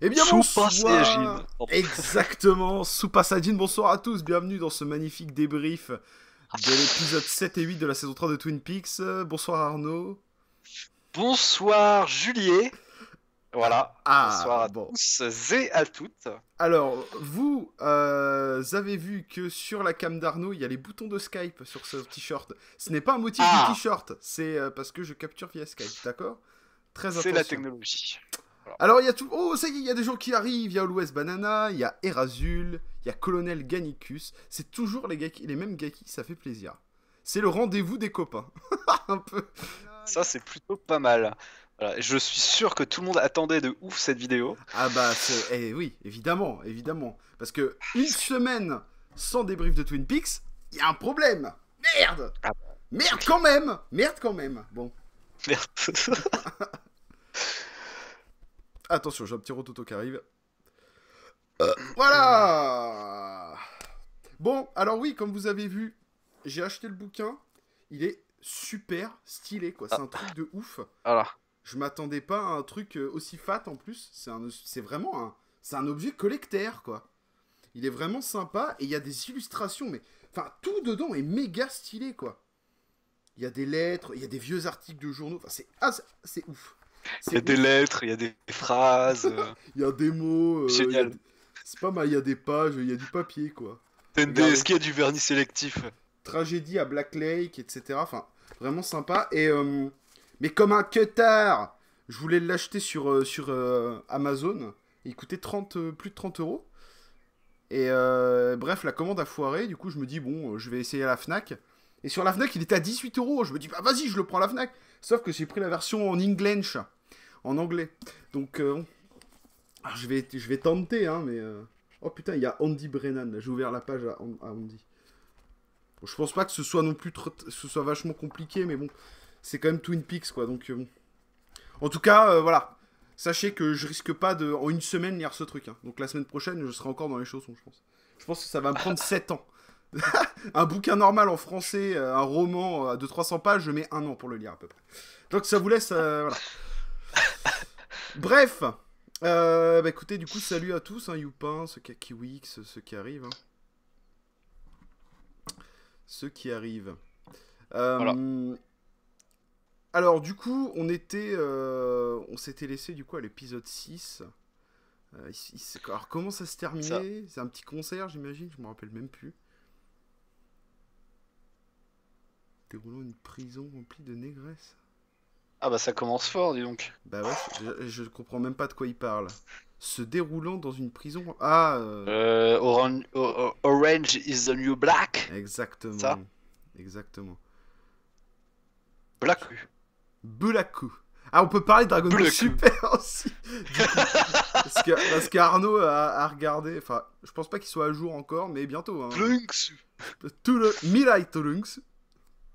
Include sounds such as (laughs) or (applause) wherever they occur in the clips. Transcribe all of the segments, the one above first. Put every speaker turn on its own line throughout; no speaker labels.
Eh bien bonsoir Exactement, sous Passadine, bonsoir à tous, bienvenue dans ce magnifique débrief de l'épisode 7 et 8 de la saison 3 de Twin Peaks. Bonsoir Arnaud. Bonsoir Julien,
Voilà. Ah, bonsoir à tous et à toutes.
Alors, vous euh, avez vu que sur la cam d'Arnaud, il y a les boutons de Skype sur ce t-shirt. Ce n'est pas un motif du ah. t-shirt, c'est euh, parce que je capture via Skype, d'accord Très C'est la
technologie. Alors
il y a tout. Oh, ça y est, il y a des gens qui arrivent. Il y a Always Banana, il y a Erasul, il y a Colonel Gannicus. C'est toujours les, les mêmes gars qui, ça fait plaisir. C'est le rendez-vous des copains. (laughs) Un peu. Ça, c'est plutôt pas mal. Je suis sûr que tout le monde attendait de ouf cette vidéo. Ah bah eh, oui, évidemment, évidemment. Parce que une semaine sans débrief de Twin Peaks, il y a un problème. Merde ah bah. Merde quand même Merde quand même Bon. Merde. (laughs) Attention, j'ai un petit rototo qui arrive. Euh, voilà Bon, alors oui, comme vous avez vu, j'ai acheté le bouquin. Il est super stylé, quoi. C'est ah. un truc de ouf. Alors. Je m'attendais pas à un truc euh, aussi fat en plus. C'est vraiment un, c'est un objet collecteur, quoi. Il est vraiment sympa et il y a des illustrations, mais enfin tout dedans est méga stylé, quoi. Il y a des lettres, il y a des vieux articles de journaux. Enfin, c'est ah, c'est ouf.
Il y a des lettres, il y a des phrases. Euh.
(laughs) Il y a des mots. Euh, c'est pas mal, il y a des pages, il y a du papier, quoi.
Est-ce qu'il y a du vernis sélectif
Tragédie à Black Lake, etc. Enfin, vraiment sympa. Et, euh, mais comme un cutter Je voulais l'acheter sur, sur Amazon. Il coûtait 30, plus de 30 euros. Et bref, la commande a foiré. Du coup, je me dis, bon, je vais essayer à la Fnac. Et sur la Fnac, il était à 18 euros. Je me dis, bah vas-y, je le prends à la Fnac. Sauf que j'ai pris la version en English, en anglais. Donc, euh, je, vais, je vais tenter, hein, mais. Euh, oh putain, il y a Andy Brennan. J'ai ouvert la page à, Andy. je pense pas que ce soit non plus ce soit vachement compliqué, mais bon, c'est quand même Twin Peaks, quoi. Donc, euh, En tout cas, voilà. Sachez que je risque pas de, en une semaine, lire ce truc. Hein. Donc, la semaine prochaine, je serai encore dans les chaussons, je pense. Je pense que ça va me prendre 7 (laughs) ans. (laughs) un bouquin normal en français, euh, un roman euh, de 300 pages, je mets un an pour le lire à peu près. Donc ça vous laisse... Euh, (laughs) Bref, bah, écoutez, du coup, salut à tous, hein, Youpin, ceux qui, qui arrivent. Ceux qui arrivent. Hein. Alors, du coup, on était. on s'était laissé, du coup, à l'épisode 6. alors, comment ça se terminait C'est un petit concert, j'imagine, je me rappelle même plus. déroulant une prison remplie de négresse Ah bah ça commence fort, dis donc. Bah ouais, je, comprends même pas de quoi il parle. Se déroulant dans une prison... Ah
euh. Euh, orange,
is the new black Exactement. Ça Exactement. Black. Bulaku. Ah, on peut parler de Dragon Ball Super (laughs) aussi. parce, que, parce qu'Arnaud a, regardé. Enfin, je pense pas qu'il soit à jour encore, mais bientôt. Hein. le Mirai Trunks.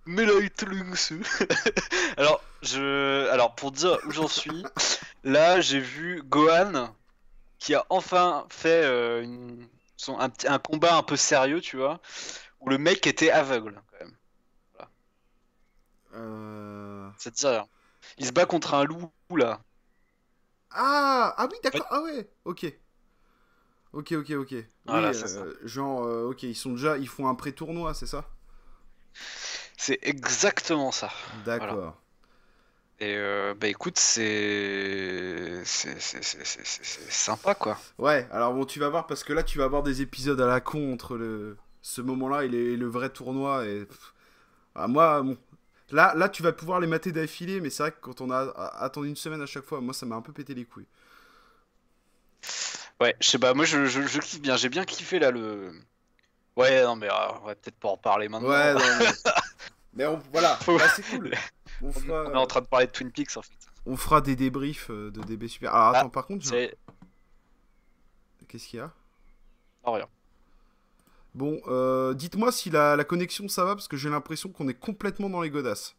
(laughs)
alors, je... alors, pour dire où j'en suis, là j'ai vu Gohan qui a enfin fait euh, un, combat un peu sérieux, tu vois, où le mec était aveugle quand même. Euh. Ça Il se bat contre un loup là.
Ah, ah oui, d'accord. Ah ouais, ok. Ok, ok, ok. Euh, genre, ok, ils sont déjà, ils font un pré-tournoi, c'est ça c'est exactement ça. D'accord.
Et euh, bah écoute, c'est C'est sympa quoi.
Ouais, alors bon, tu vas voir parce que là, tu vas avoir des épisodes à la con entre le... ce moment-là et, le vrai tournoi. Et ah, moi, là, là, tu vas pouvoir les mater d'affilée, mais c'est vrai que quand on a attendu une semaine à chaque fois, moi, ça m'a un peu pété les couilles.
Ouais, je sais pas, moi, je, je, kiffe bien, j'ai bien kiffé là le. Ouais, non, mais euh, on va peut-être pas en parler maintenant. Ouais, non, (laughs) Mais voilà, (laughs) bah, c'est cool. (laughs) On, est en train de parler de Twin Peaks en fait.
On fera des débriefs euh, de DB Super. Ah, attends, ah, par contre, qu'est-ce qu'il y a rien. Bon, euh, dites-moi si la, connexion ça va parce que j'ai l'impression qu'on est complètement dans les godasses.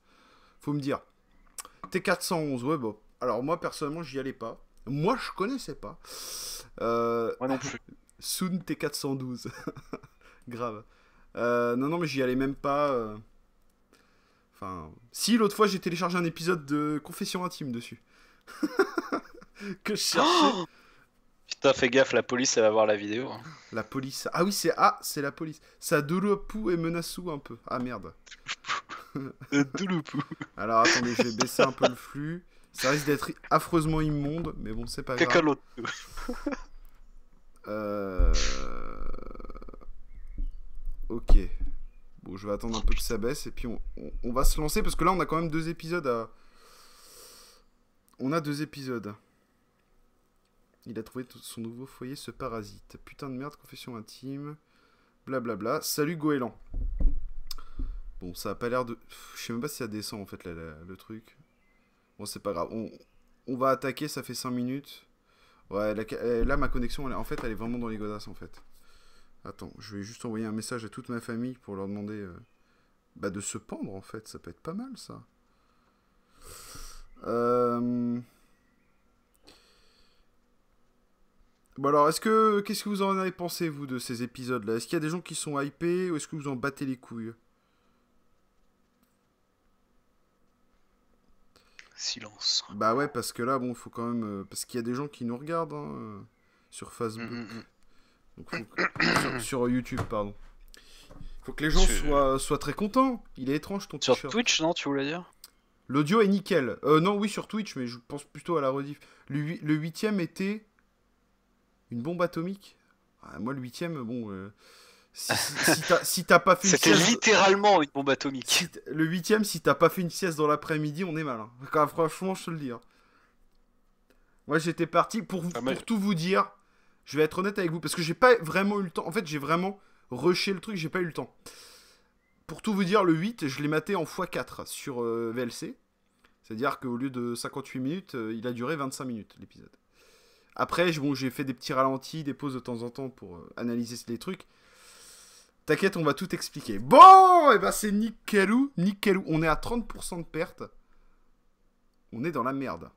Faut me dire. T411, ouais, bon. Alors, moi personnellement, j'y allais pas. Moi, je connaissais pas. Euh, moi non plus. (laughs) Soon T412. Grave. non, non, mais j'y allais même pas. Enfin, si l'autre fois j'ai téléchargé un épisode de Confession intime dessus.
(laughs) que je cherchais. Oh Putain, fais gaffe, la police elle va voir la vidéo. Hein. La police. Ah oui, c'est ah, c'est la
police. Ça Douloupou et Menassou un peu. Ah merde. (laughs)
Euh, douloupou.
(laughs) Alors attendez, je vais baisser un peu le flux. Ça risque d'être affreusement immonde, mais bon, c'est pas grave. euh... Ok je vais attendre un peu que ça baisse et puis on, va se lancer parce que là, on a quand même deux épisodes à. On a deux épisodes. Il a trouvé son nouveau foyer, ce parasite. Putain de merde, confession intime. Blablabla. Bla bla. Salut Goéland. Bon, ça a pas l'air de. Je sais même pas si ça descend en fait le truc. Bon, c'est pas grave. On, va attaquer, ça fait 5 minutes. Ouais, euh, là, ma connexion, elle, en fait, elle est vraiment dans les godasses en fait. Attends, je vais juste envoyer un message à toute ma famille pour leur demander euh, bah, de se pendre en fait, ça peut être pas mal ça. Euh, bon alors, est-ce que qu'est-ce que vous en avez pensé vous de ces épisodes là Est-ce qu'il y a des gens qui sont hypés ou est-ce que vous en battez les couilles Silence. Bah ouais, parce que là bon, il faut quand même euh, parce qu'il y a des gens qui nous regardent hein, sur Facebook. Mm, mm, mm sur, YouTube, pardon. Faut que les gens soient, soient très contents. Il est étrange ton t Sur Twitch, non, tu voulais dire L'audio est nickel. Euh, non, oui, sur Twitch, mais je pense plutôt à la rediff. Le, huitième était une bombe atomique. Ah, moi, le huitième, bon. Euh, si, t'as pas fait C'était littéralement une bombe atomique. le huitième, si t'as pas fait une sieste dans l'après-midi, on est mal. Hein. franchement, je te le dis. Hein. Moi, j'étais parti pour ah, tout vous dire. Je vais être honnête avec vous parce que j'ai pas vraiment eu le temps. En fait, j'ai vraiment rushé le truc, j'ai pas eu le temps. Pour tout vous dire, le 8, je l'ai maté en x4 sur euh, VLC. C'est-à-dire qu'au lieu de 58 minutes, euh, il a duré 25 minutes l'épisode. Après, bon, j'ai fait des petits ralentis, des pauses de temps en temps pour euh, analyser les trucs. T'inquiète, on va tout expliquer. Bon, et eh ben c'est nickel ou. On est à 30% de perte. On est dans la merde.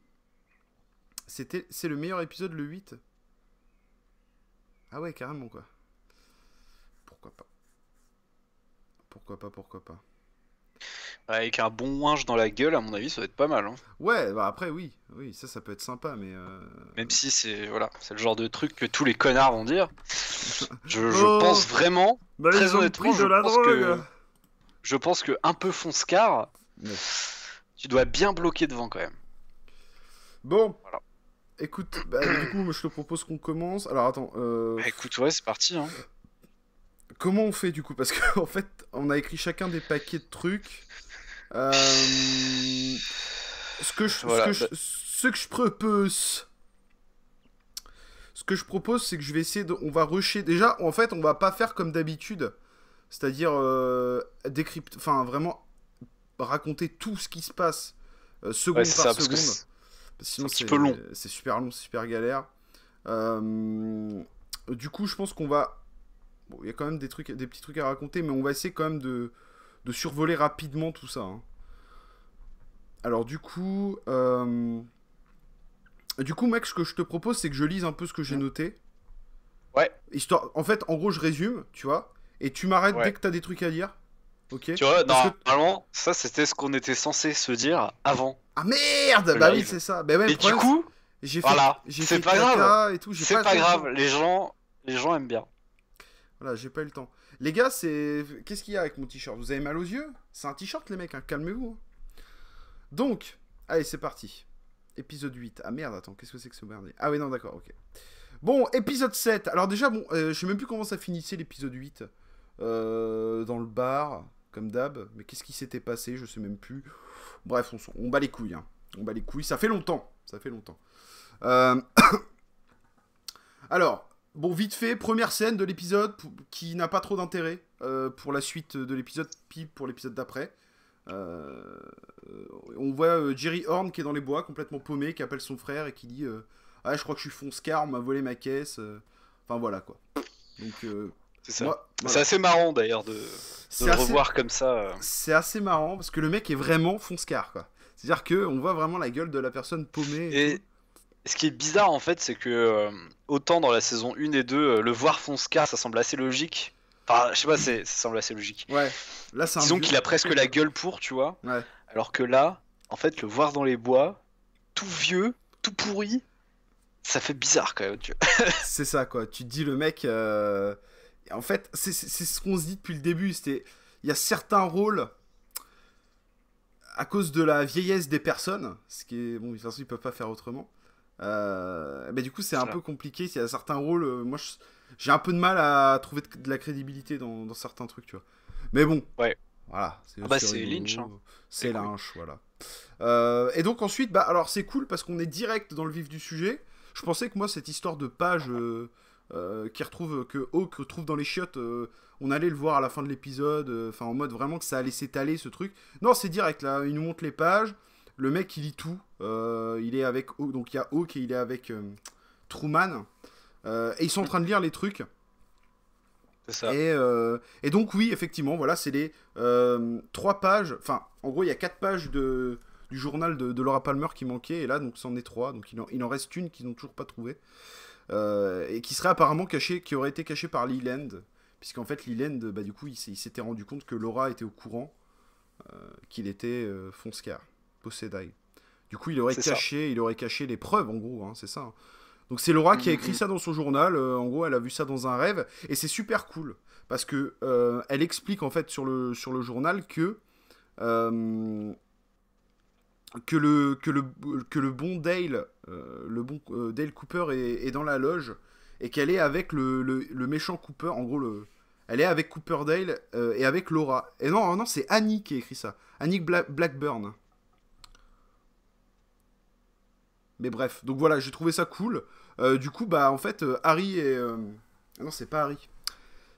C'était, c'est le meilleur épisode, le 8. Ah ouais, carrément quoi.
Pourquoi pas Pourquoi pas, pourquoi pas Avec un bon winch dans la gueule, à mon avis, ça va être pas mal. Hein.
Ouais, bah après, oui, oui, ça, ça peut être sympa, mais. Euh,
même si c'est voilà, c'est le genre de truc que tous les connards vont dire. (laughs) Je, oh pense vraiment, bah, très honnêtement, je, pense que, je pense que un peu fonce-car, tu dois bien bloquer devant quand même. Bon. Voilà. Écoute, bah, du
coup, je te propose qu'on commence. Alors attends. Euh... Bah, écoute, ouais, c'est parti. Hein. Comment on fait du coup Parce qu'en (laughs) fait, on a écrit chacun des paquets de trucs. Euh... Ce que je, bah- ce, que je... propose. Ce que je propose, c'est que je vais essayer de. On va rusher. Déjà, en fait, on va pas faire comme d'habitude. C'est-à-dire euh, décrypte. Enfin, vraiment raconter tout ce qui se passe euh, seconde par seconde c'est super long, c'est super galère. Euh, du coup, je pense qu'on va. Bon, il y a quand même des, trucs, des petits trucs à raconter, mais on va essayer quand même de, survoler rapidement tout ça. Hein. Alors, du coup. Euh, du coup, mec, ce que je te propose, c'est que je lise un peu ce que j'ai noté. Ouais. Histoire... En fait, en gros, je résume, tu vois. Et tu m'arrêtes dès que t'as des trucs à dire. Ok. Tu vois,
normalement, ça, c'était ce qu'on était censé se dire avant. Ah
merde Bah oui, c'est ça. Bah et du coup, j'ai fait, voilà, c'est pas grave. c'est pas, grave. Les gens, les gens aiment bien. Voilà, j'ai pas eu le temps. Les gars, c'est qu'est-ce qu'il y a avec mon t-shirt Vous avez mal aux yeux C'est un t-shirt, les mecs. Hein. Calmez-vous. Hein. Donc, allez, c'est parti. Épisode 8. Ah merde, attends, qu'est-ce que c'est que ce merdier Ah oui, non, d'accord, ok. Bon, épisode 7. Alors déjà, bon, euh, je sais même plus comment ça finissait l'épisode 8. Euh, dans le bar, comme d'hab. Mais qu'est-ce qui s'était passé Je sais même plus. Bref, on, on bat les couilles. Hein. On bat les couilles. Ça fait longtemps. Ça fait longtemps. Euh, (coughs) alors, bon, vite fait, première scène de l'épisode qui n'a pas trop d'intérêt euh, pour la suite de l'épisode, puis pour l'épisode d'après. Euh, on voit Jerry Horn qui est dans les bois, complètement paumé, qui appelle son frère et qui dit Ah, je crois que je suis fonce car, on m'a volé ma caisse. Enfin voilà quoi. Donc c'est assez marrant
d'ailleurs de, le revoir comme ça. Euh.
C'est assez marrant parce que le mec est vraiment fonce-car,
quoi. C'est-à-dire qu'on voit vraiment la gueule de la personne paumée. Et, ce qui est bizarre en fait, c'est que euh, autant dans la saison 1 et 2, euh, le voir fonce-car, ça semble assez logique. Enfin, je sais pas, c'est, ça semble assez logique. Ouais. Là, Disons qu'il a presque la hein. gueule pour, tu vois. Alors que là, en fait, le voir dans les bois, tout vieux, tout pourri, ça fait
bizarre quand même. c'est ça, quoi. Tu te dis, le mec. Euh en fait, c'est ce qu'on se dit depuis le début. C'était, il y a certains rôles à cause de la vieillesse des personnes, ce qui est bon, de toute façon, ils peuvent pas faire autrement. Euh, mais du coup, c'est un peu compliqué. Il y a certains rôles, euh, moi, j'ai un peu de mal à trouver de, la crédibilité dans, certains trucs, tu vois. Mais bon. Ouais. Voilà. C'est ah bah, Lynch. Hein. C'est Lynch, voilà. Euh, et donc ensuite, bah, alors c'est cool parce qu'on est direct dans le vif du sujet. Je pensais que moi, cette histoire de page. Euh, qui retrouve que Hawk retrouve dans les chiottes. Euh, on allait le voir à la fin de l'épisode, euh, enfin en mode vraiment que ça allait s'étaler ce truc. Non, c'est direct là, il nous montre les pages. Le mec il lit tout. il est avec donc il y a Hawk et il est avec Truman. et ils sont en train de lire les trucs. Ça. Et, donc oui, effectivement, voilà, c'est les trois pages, enfin, en gros, il y a quatre pages de, du journal de, Laura Palmer qui manquait et là, donc, c'en est trois, donc il en, il en reste une qu'ils n'ont toujours pas trouvée. Euh, et qui serait apparemment caché, qui aurait été caché par Leland, puisqu'en fait Leland, bah, du coup, il, s'était rendu compte que Laura était au courant euh, qu'il était euh, Fonscar, Poseidai. Du coup, il aurait caché, il aurait caché les preuves, en gros, hein, c'est ça. Hein. Donc c'est Laura qui a mm, écrit mm. ça dans son journal. en gros, elle a vu ça dans un rêve et c'est super cool parce que elle explique en fait sur le sur le journal que que le, que le, que le bon Dale, euh, le bon euh, Cooper est, dans la loge et qu'elle est avec le, méchant Cooper, en gros, le, elle est avec Cooper Dale euh, et avec Laura. Et non, non, c'est Annie qui a écrit ça. Annie Blackburn. Mais bref, donc voilà, j'ai trouvé ça cool. du coup, bah en fait, Harry et... Non, c'est pas Harry.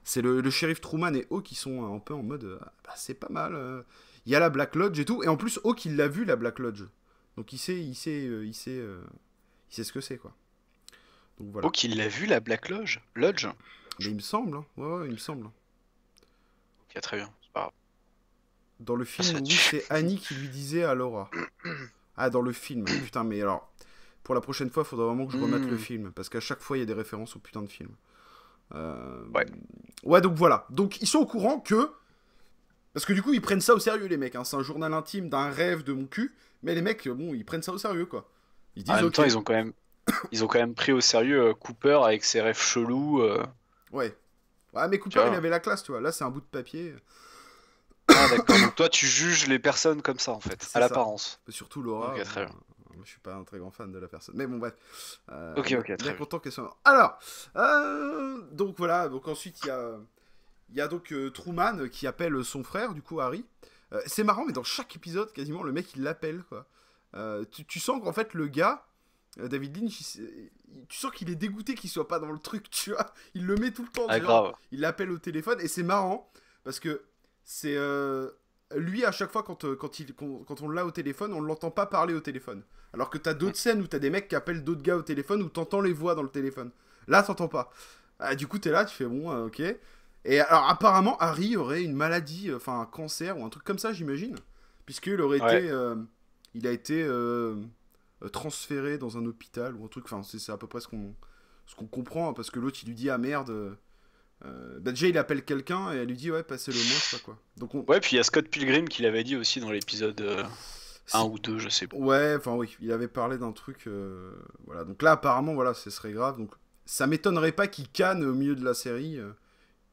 C'est le, shérif Truman et O qui sont un peu en mode... Bah, c'est pas mal il y a la Black Lodge et tout. Et en plus, haut il l'a vu, la Black Lodge. Donc il sait, il sait, euh, il sait, euh, il sait ce que c'est, quoi. Donc voilà. il l'a vu, la Black Lodge Lodge Mais il me semble, hein. ouais, ouais, il me semble. Hein. Ok, très bien, c'est pas grave. Dans le film, c'est Annie qui lui disait à Laura. (coughs) ah, dans le film, putain, mais alors, pour la prochaine fois, il faudra vraiment que je remette le hmm. film, parce qu'à chaque fois, il y a des références au putain de film. Euh, ouais. Ouais, donc voilà. Donc ils sont au courant que parce que du coup, ils prennent ça au sérieux, les mecs. Hein. C'est un journal intime d'un rêve de mon cul. Mais les mecs, bon, ils prennent ça au sérieux, quoi.
Ils disent, en même temps, ils ont quand même, ils ont quand même pris au sérieux euh, Cooper avec ses rêves chelous. Euh. Ouais.
Ouais, mais Cooper, il avait la classe, tu vois. Là, c'est un bout de papier.
Ah, d'accord. toi, tu juges les personnes comme ça, en fait, à l'apparence.
Surtout Laura. Euh, je suis pas un très grand fan de la personne. Mais bon, bref. ok, ok, très content qu'elle soit. Alors, donc voilà. Donc ensuite, il y a. Il y a donc euh, Truman qui appelle son frère, du coup Harry. Euh, c'est marrant, mais dans chaque épisode, quasiment, le mec, il l'appelle, quoi. Euh, tu, sens qu'en fait, le gars, David Lynch, tu sens qu'il est dégoûté qu'il soit pas dans le truc, (laughs) tu vois. Il le met tout le temps, ah, Il l'appelle au téléphone, et c'est marrant, parce que c'est... Lui, à chaque fois, quand, quand, il, quand on l'a au téléphone, on ne l'entend pas parler au téléphone. Alors que t'as d'autres mm. scènes où t'as des mecs qui appellent d'autres gars au téléphone, où t'entends les voix dans le téléphone. Là, t'entends pas. Ah, du coup, t'es là, tu fais bon, ok. Et alors, apparemment, Harry aurait une maladie, euh, enfin un cancer ou un truc comme ça, j'imagine. Puisqu'il aurait été. Euh, il a été euh, transféré dans un hôpital ou un truc. Enfin, c'est à peu près ce qu'on ce qu'on comprend. Hein, parce que l'autre, il lui dit Ah merde. Bah, déjà, il appelle quelqu'un et elle lui
dit Ouais, passez-le mot, je sais pas quoi. Donc Ouais, puis il y a Scott Pilgrim qui l'avait dit aussi dans l'épisode. 1 ou 2, je sais pas.
Ouais, enfin oui, il avait parlé d'un truc. Voilà, donc là apparemment, voilà, ce serait grave. Donc ça m'étonnerait pas qu'il canne au milieu de la série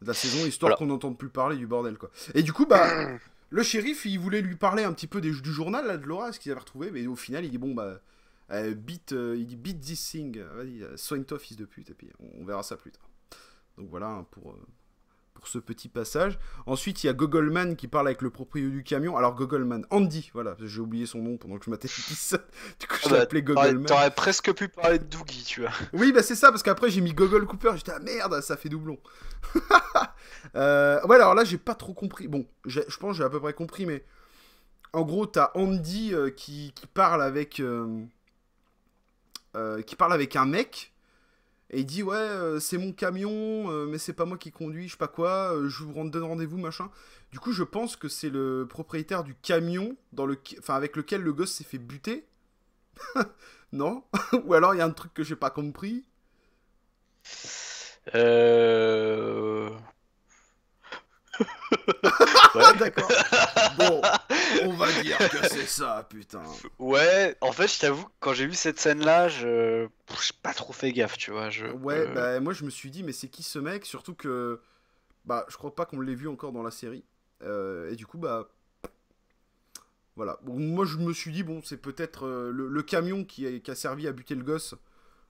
de la saison, histoire qu'on n'entende plus parler du bordel, quoi. Et du coup, bah, (coughs) le shérif, il voulait lui parler un petit peu des, du journal, là, de Laura, ce qu'ils avaient retrouvé, mais au final, il dit, bon, bah, euh, beat, euh, il beat this thing, vas-y, euh, soigne-toi, fils de pute, et puis on verra ça plus tard. Donc voilà, hein, pour, pour ce petit passage. Ensuite, il y a Gogolman qui parle avec le propriétaire du camion. Alors, Gogolman, Andy, voilà, j'ai oublié son nom pendant que je m'attendais (laughs) Du coup, je ah bah, l'ai appelé Gogolman. T'aurais presque pu parler de Doogie, tu vois. Oui, bah c'est ça, parce qu'après, j'ai mis Gogol Cooper. J'étais, ah merde, ça fait doublon. (laughs) Euh, ouais, alors là, j'ai pas trop compris. Bon, je pense j'ai à peu près compris, mais en gros, t'as Andy euh, qui, parle avec. Euh, qui parle avec un mec et il dit, ouais, euh, c'est mon camion, euh, mais c'est pas moi qui conduis, je sais pas quoi, euh, je vous donne rendez-vous, machin. Du coup, je pense que c'est le propriétaire du camion dans le... enfin, avec lequel le gosse s'est fait buter. (laughs) non (laughs) Ou alors il y a un truc que j'ai pas compris
euh ouais. (laughs) D'accord. Bon, on va dire que c'est ça, putain. Ouais, en fait, je t'avoue, quand j'ai vu cette scène-là, je j'ai pas trop fait gaffe, tu vois. Je... Ouais, euh. bah,
moi je me suis dit, mais c'est qui ce mec Surtout que, bah, je crois pas qu'on l'ait vu encore dans la série. Euh, et du coup, bah, voilà. moi je me suis dit, bon, c'est peut-être euh, le, camion qui a, qui a, servi à buter le gosse.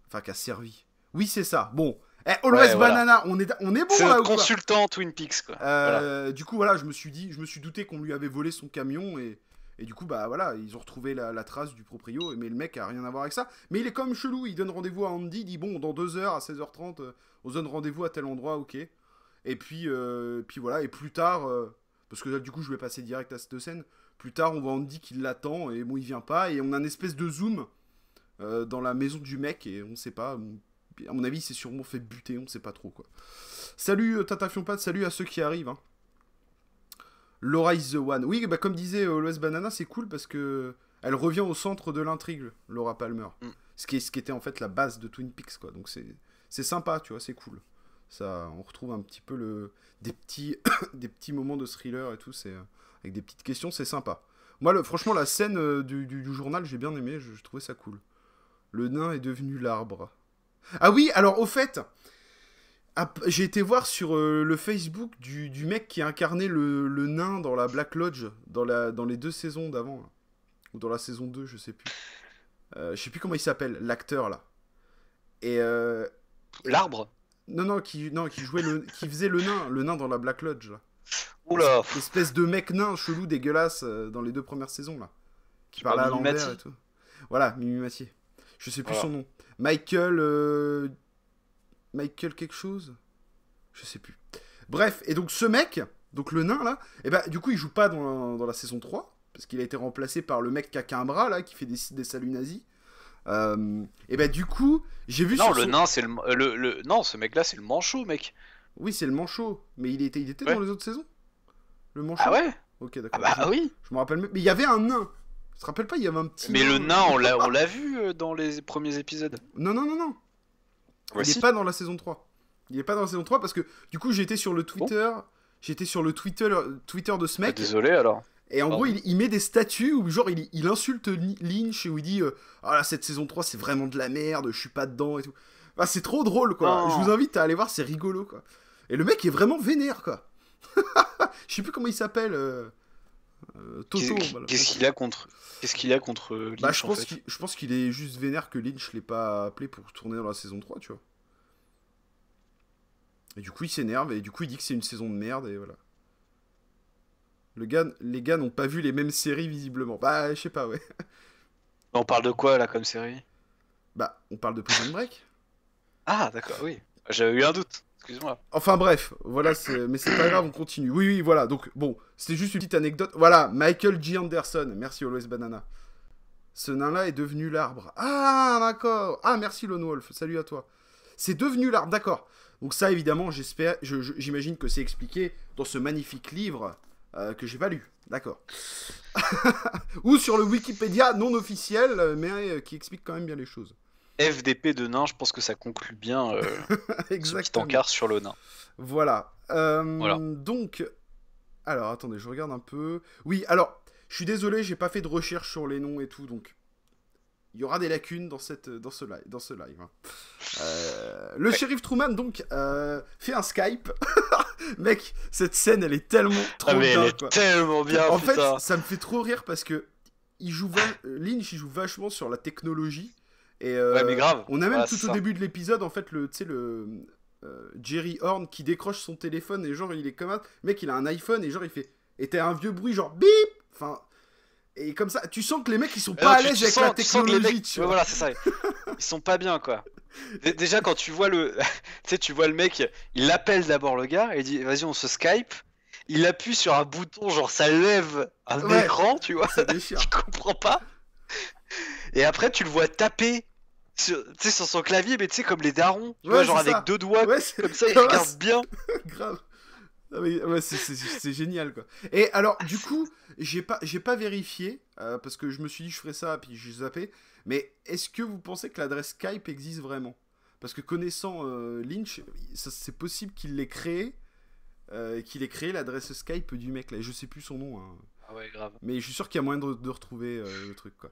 Enfin, qui a servi. Oui, c'est ça. Bon, eh, Always Banana, on, est, on est bon là consultant Twin Peaks, quoi. Euh, du coup, voilà, je me suis dit, je me suis douté qu'on lui avait volé son camion et. Et du coup, bah voilà, ils ont retrouvé la, trace du proprio, mais le mec a rien à voir avec ça. Mais il est quand même chelou, il donne rendez-vous à Andy, il dit bon, dans 2 heures à 16h30, euh, on se donne rendez-vous à tel endroit, ok. Et puis, euh, puis voilà, et plus tard, euh, parce que du coup, je vais passer direct à cette scène, plus tard, on voit Andy qui l'attend, et bon, il vient pas, et on a une espèce de zoom dans la maison du mec, et on sait pas, à mon avis, c'est sûrement fait buter, on sait pas trop quoi. Salut euh, Tata Fionpat, salut à ceux qui arrivent. Hein. Laura is the one. Oui, bah, comme disait euh, Banana, c'est cool parce que elle revient au centre de l'intrigue, Laura Palmer. Mm. Ce, qui était en fait la base de Twin Peaks, quoi. Donc c'est, sympa, tu vois, c'est cool. Ça, on retrouve un petit peu le, des, petits, (coughs) moments de thriller et tout, euh, avec des petites questions, c'est sympa. Moi, franchement, la scène euh, du, journal, j'ai bien aimé, je, je trouvais ça cool. Le nain est devenu l'arbre. Ah oui, alors au fait, ah, j'ai été voir sur euh, le Facebook du, mec qui incarnait le, nain dans la Black Lodge, dans, la, dans les deux saisons d'avant, ou dans la saison 2, je sais plus. Euh, je sais plus comment il s'appelle, l'acteur là. Et. Euh, L'arbre Non, non, qui, non, qui, jouait le, qui faisait le nain, le nain dans la Black Lodge là. Espèce de mec nain chelou dégueulasse dans les deux premières saisons là. Qui, parlait à et tout. Voilà, Mimimati. Je sais plus son nom. Michael. Euh, Michael quelque chose Je sais plus. Bref, et donc ce mec, donc le nain là, et eh bah ben, du coup il joue pas dans la, saison 3, parce qu'il a été remplacé par le mec qui a bras là, qui fait des, des saluts nazis. et euh, eh bah ben, du coup, j'ai vu. Non, le nain,
c'est euh, le, le, Non, ce mec là, c'est le manchot,
mec. Oui, c'est le manchot, mais il était, il était dans les autres saisons. Le ah manchot. Ah ouais Ok, d'accord. Ah bah oui. Je me rappelle, mais il y avait un nain. Tu te rappelles pas, il y avait un petit. Mais le nain, euh, on l'a, on l'a ah. vu euh, dans les premiers épisodes. Non, non, non, non. il pas dans la saison 3. Il est pas dans la saison 3 parce que du coup, j'étais sur le Twitter. J'étais sur le Twitter, Twitter de ce ah, mec. Désolé alors. Et en gros, il, met des statuts où genre il, insulte Lynch et où il dit euh, Ah là, cette saison 3, c'est vraiment de la merde, je suis pas dedans et tout. Ah, c'est trop drôle quoi. Oh. Je vous invite à aller voir, c'est rigolo quoi. Et le mec est vraiment vénère quoi. (laughs) Je sais plus comment il s'appelle. Euh... Toto. Qu'est-ce
qu'il a contre Qu'est-ce qu'il a contre euh, bah, Lynch bah,
je, pense qu'il, est juste vénère que Lynch l'ait pas appelé pour tourner dans la saison 3, tu vois. Et du coup, il s'énerve et du coup, il dit que c'est une saison de merde et voilà. Le les gars n'ont pas vu les mêmes séries visiblement. Bah, je sais pas, ouais. (laughs) On parle de quoi là comme série Bah, on parle de Prison Break. ah, d'accord, oui. J'avais eu un doute. Enfin bref, voilà, mais c'est pas grave, on continue. Oui, oui, voilà. Donc bon, c'était juste une petite anecdote. Voilà, Michael G. Anderson. Merci Always Banana. Ce nain-là est devenu l'arbre. Ah, d'accord. Ah, merci Lone Wolf. Salut à toi. C'est devenu l'arbre, d'accord. Donc ça, évidemment, j'espère, j'imagine que c'est expliqué dans ce magnifique livre euh, que j'ai pas lu. D'accord. (laughs) Ou sur le Wikipédia non officiel, mais euh, qui explique quand même bien les choses.
FDP de nain, je pense que ça conclut bien euh, (laughs) petit encart sur le nain.
Voilà. Euh, voilà. Donc, alors attendez, je regarde un peu. Oui, alors, je suis désolé, j'ai pas fait de recherche sur les noms et tout, donc il y aura des lacunes dans, cette, dans ce live. Dans ce live hein. euh, le shérif Truman, donc, euh, fait un Skype. (laughs) Mec, cette scène, elle est tellement
trop ah, elle est tellement bien, En fait, ça
me fait trop rire parce que il joue Lynch, il joue vachement sur la technologie euh, mais grave. On a même ah, tout au début de l'épisode, en fait, le, tu sais, le euh, Jerry Horn qui décroche son téléphone et genre, il est comme un mec, il a un iPhone et genre, il fait. Et t'as un vieux bruit, genre bip Enfin. Et comme ça, tu sens que les mecs ils sont euh, pas à l'aise avec la technologie. Tu, c'est
ça. Ils sont pas bien quoi. déjà quand tu vois le, (laughs) tu sais, tu vois le mec, il appelle d'abord le gars et il dit vas-y on se Skype. Il appuie sur un bouton genre ça lève un écran, tu vois. tu (laughs) comprends pas. Et après tu le vois taper tu sais sur son clavier, mais tu sais, comme les darons, tu genre avec deux doigts, comme ça, il regarde
bien. Grave. Ouais, c'est génial quoi. Et alors, du coup, j'ai pas, pas vérifié euh, parce que je me suis dit je ferais ça, puis j'ai zappé. Mais est-ce que vous pensez que l'adresse Skype existe vraiment Parce que connaissant euh, Lynch, c'est possible qu'il l'ait créé, euh, qu'il ait créé l'adresse Skype du mec là. Je sais plus son nom. Hein. Ah ouais, grave. Mais je suis sûr qu'il y a moyen de, retrouver le truc quoi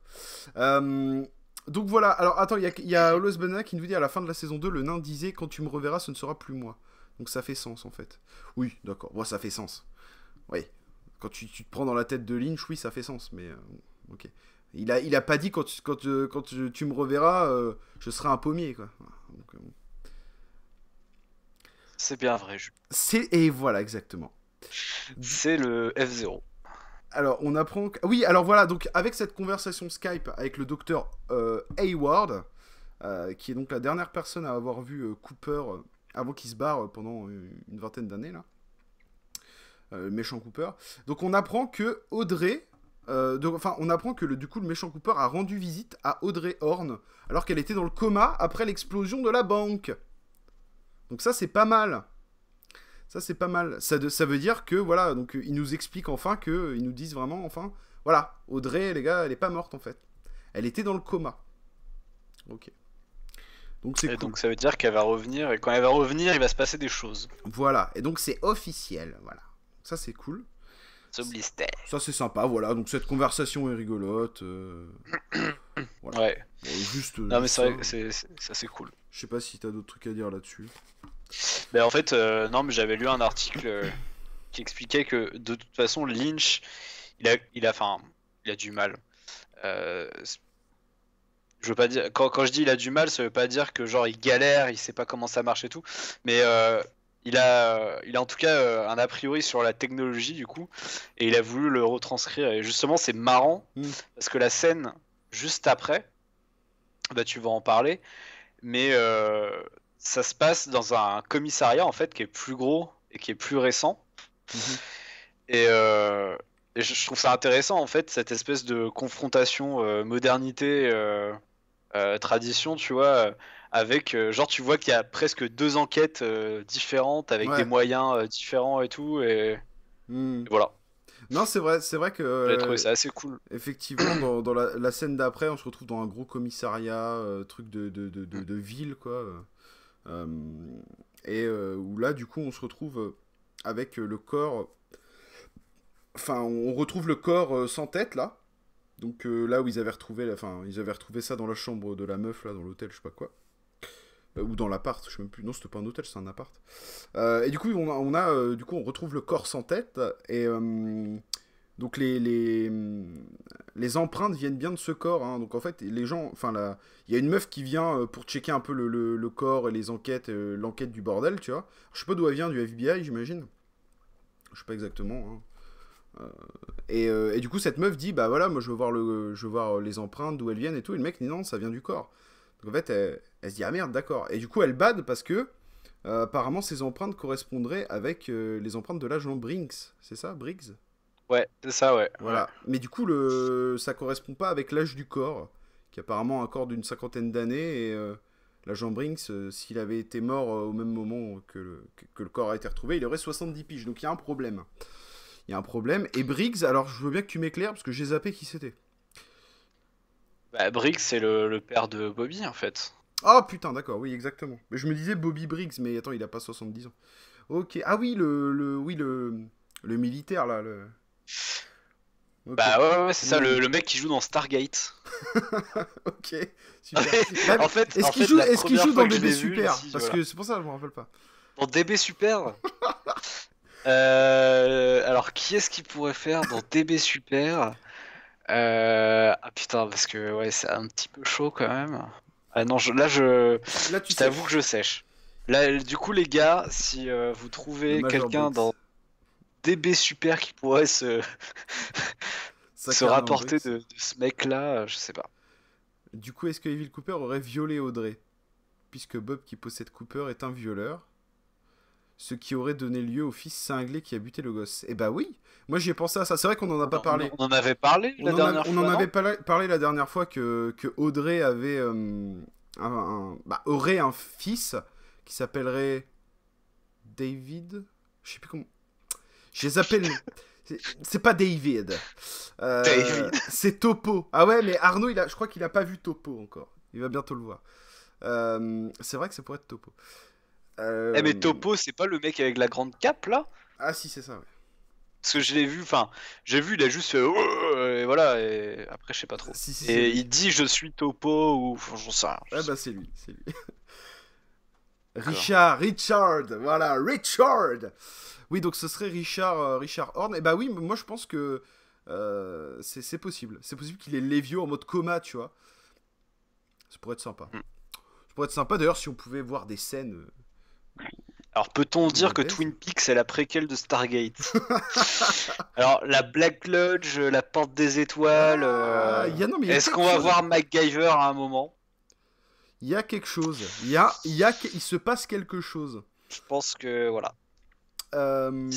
donc voilà, alors attends, il y a, y a Olos Banana qui nous dit à la fin de la saison 2, le nain disait Quand tu me reverras, ce ne sera plus moi. Donc ça fait sens en fait. Oui, d'accord, moi ça fait sens. Oui, quand tu, te prends dans la tête de Lynch, oui, ça fait sens, mais euh, ok. Il a, il a pas dit quand, tu, euh, me reverras, euh, je serai un pommier, quoi.
C'est bien vrai,
C'est, et voilà, exactement. C'est le F0. Alors, on apprend. Que... Oui, alors voilà, donc avec cette conversation Skype avec le docteur euh, Hayward, euh, qui est donc la dernière personne à avoir vu euh, Cooper avant qu'il se barre pendant une vingtaine d'années, là. Le méchant Cooper. Donc, on apprend que Audrey. Enfin, on apprend que du coup, le méchant Cooper a rendu visite à Audrey Horn, alors qu'elle était dans le coma après l'explosion de la banque. Donc, ça, c'est pas mal. Ça, c'est pas mal. Ça, veut dire que, voilà, donc euh, ils nous expliquent enfin que, euh, ils nous disent vraiment, enfin, voilà, Audrey, les gars, elle est pas morte en
fait. Elle était dans le coma. Ok. Donc c'est cool. donc ça veut dire qu'elle va revenir et quand elle va revenir, il va se passer des choses.
Voilà. Et donc c'est officiel, voilà. Ça c'est cool.
Ça
c'est sympa, voilà. Donc cette conversation est rigolote. Euh,
(coughs) voilà. Ouais. juste. Non mais ça
c'est cool. Je sais pas si t'as d'autres
trucs à dire là-dessus. Ben, en fait, euh, non, mais j'avais lu un article euh, qui expliquait que de toute façon, Lynch, il a, il a, il a du mal. Euh, je veux pas dire, quand, quand, je dis il a du mal, ça veut pas dire que genre il galère, il sait pas comment ça marche et tout, mais il a, il a en tout cas un a priori sur la technologie du coup, et il a voulu le retranscrire. Et justement, c'est marrant hmm. parce que la scène juste après, bah tu vas en parler, mais euh, ça se passe dans un commissariat en fait qui est plus gros et qui est plus récent. Mhm. Et, euh, je trouve ça intéressant en fait cette espèce de confrontation euh, modernité euh, tradition, tu vois, avec genre tu vois qu'il y a presque deux enquêtes différentes avec des moyens différents et tout hmm. et, voilà. Non, c'est vrai, c'est vrai que. c'est assez
cool. Effectivement, dans, la, scène d'après, on se retrouve dans un gros commissariat, truc de, de, de, de, ville, quoi. Euh, et euh, où là, du coup, on se retrouve euh, avec le corps. Enfin, on retrouve le corps sans tête là. Donc là où ils avaient retrouvé, enfin ils avaient retrouvé ça dans la chambre de la meuf là, dans l'hôtel, je sais pas quoi, ou dans l'appart, je sais même plus. Non, c'était pas un hôtel, c'est un appart. et du coup, on a, on a du coup, on retrouve le corps sans tête et donc les, les, les, empreintes viennent bien de ce corps. Hein. Donc en fait, les gens, enfin là, il y a une meuf qui vient euh, pour checker un peu le, corps et les enquêtes, euh, l'enquête du bordel, tu vois. Je sais pas d'où elle vient, du FBI, j'imagine. Je sais pas exactement. Hein. Euh, et, du coup, cette meuf dit, bah voilà, moi je veux voir, le, je voir les empreintes, d'où elles viennent et tout. Et le mec dit non, ça vient du corps. Donc en fait, elle, se dit ah merde, d'accord. Et du coup, elle bad parce que apparemment, ces empreintes correspondraient avec les empreintes de l'agent Brinks. C'est ça, Briggs
Ouais, c'est ça, ouais.
Voilà. Mais du coup, le... ça correspond pas avec l'âge du corps, qui est apparemment un corps d'une cinquantaine d'années. Et euh, l'agent Briggs, euh, s'il avait été mort euh, au même moment que le... que le corps a été retrouvé, il aurait 70 piges. Donc il y a un problème. Il y a un problème. Et Briggs, alors je veux bien que tu m'éclaires, parce que j'ai zappé qui c'était.
Bah, Briggs, c'est le... le père de Bobby, en fait.
Ah oh, putain, d'accord, oui, exactement. Mais je me disais Bobby Briggs, mais attends, il a pas 70 ans. Ok, ah oui, le, le, oui, le, le militaire là, le, bah ouais, ouais c'est ça, le, hmm.
mec qui joue dans Stargate.
(laughs) ok,
super. (laughs) en fait, est-ce qu'il joue, dans DB Super Parce que c'est
pour ça que je me rappelle pas.
Dans DB Super (laughs) euh, Alors, qui est-ce qu'il pourrait faire dans DB Super euh, Ah putain, parce que ouais, c'est un petit peu chaud quand même. Ah non, je... là, je, t'avoue que je sèche. Là, du coup, les gars, si euh, vous trouvez quelqu'un dans DB super qui pourrait se, (laughs) se rapporter de, ce mec-là, euh, je sais pas.
Du coup, est-ce que Evil Cooper aurait violé Audrey Puisque Bob qui possède Cooper est un violeur. Ce qui aurait donné lieu au fils cinglé qui a buté le gosse. Eh bah oui Moi j'ai pensé à ça, c'est vrai qu'on en a pas parlé. On en avait parlé la dernière fois. On en avait parlé la dernière fois que, Audrey avait. Euh, bah, aurait un fils qui s'appellerait David. Je sais plus comment. Je les appelle. C'est pas euh, David. C'est Topo. Ah ouais, mais Arnaud, il je crois qu'il a pas vu Topo encore. Il va bientôt le voir. Euh, c'est vrai que ça pourrait être Topo.
Euh, eh mais Topo, c'est pas le mec avec la grande cape là Ah si, c'est ça. Ouais. Parce que je l'ai vu, enfin, j'ai vu, il a juste fait, oh, et voilà, et après je sais pas trop. et il dit je suis Topo ou j'en sais Ah bah c'est lui, c'est lui.
Richard, Richard, voilà, Richard. Oui, donc ce serait Richard, euh, Richard Horn. Et bah oui, moi je pense que euh, c'est possible. C'est possible qu'il ait Lévio en mode coma, tu vois.
Ça pourrait être sympa. Hmm. Ça pourrait être sympa
d'ailleurs si on pouvait voir des
scènes. Euh, Alors peut-on dire que Twin Peaks est la préquelle de Stargate (laughs) Alors la Black Lodge, la Porte des Étoiles. Ah, est-ce qu'on va voir MacGyver à un moment Il y a quelque chose. Il y il y a,
il se passe quelque chose.
Je pense que voilà.
Euh,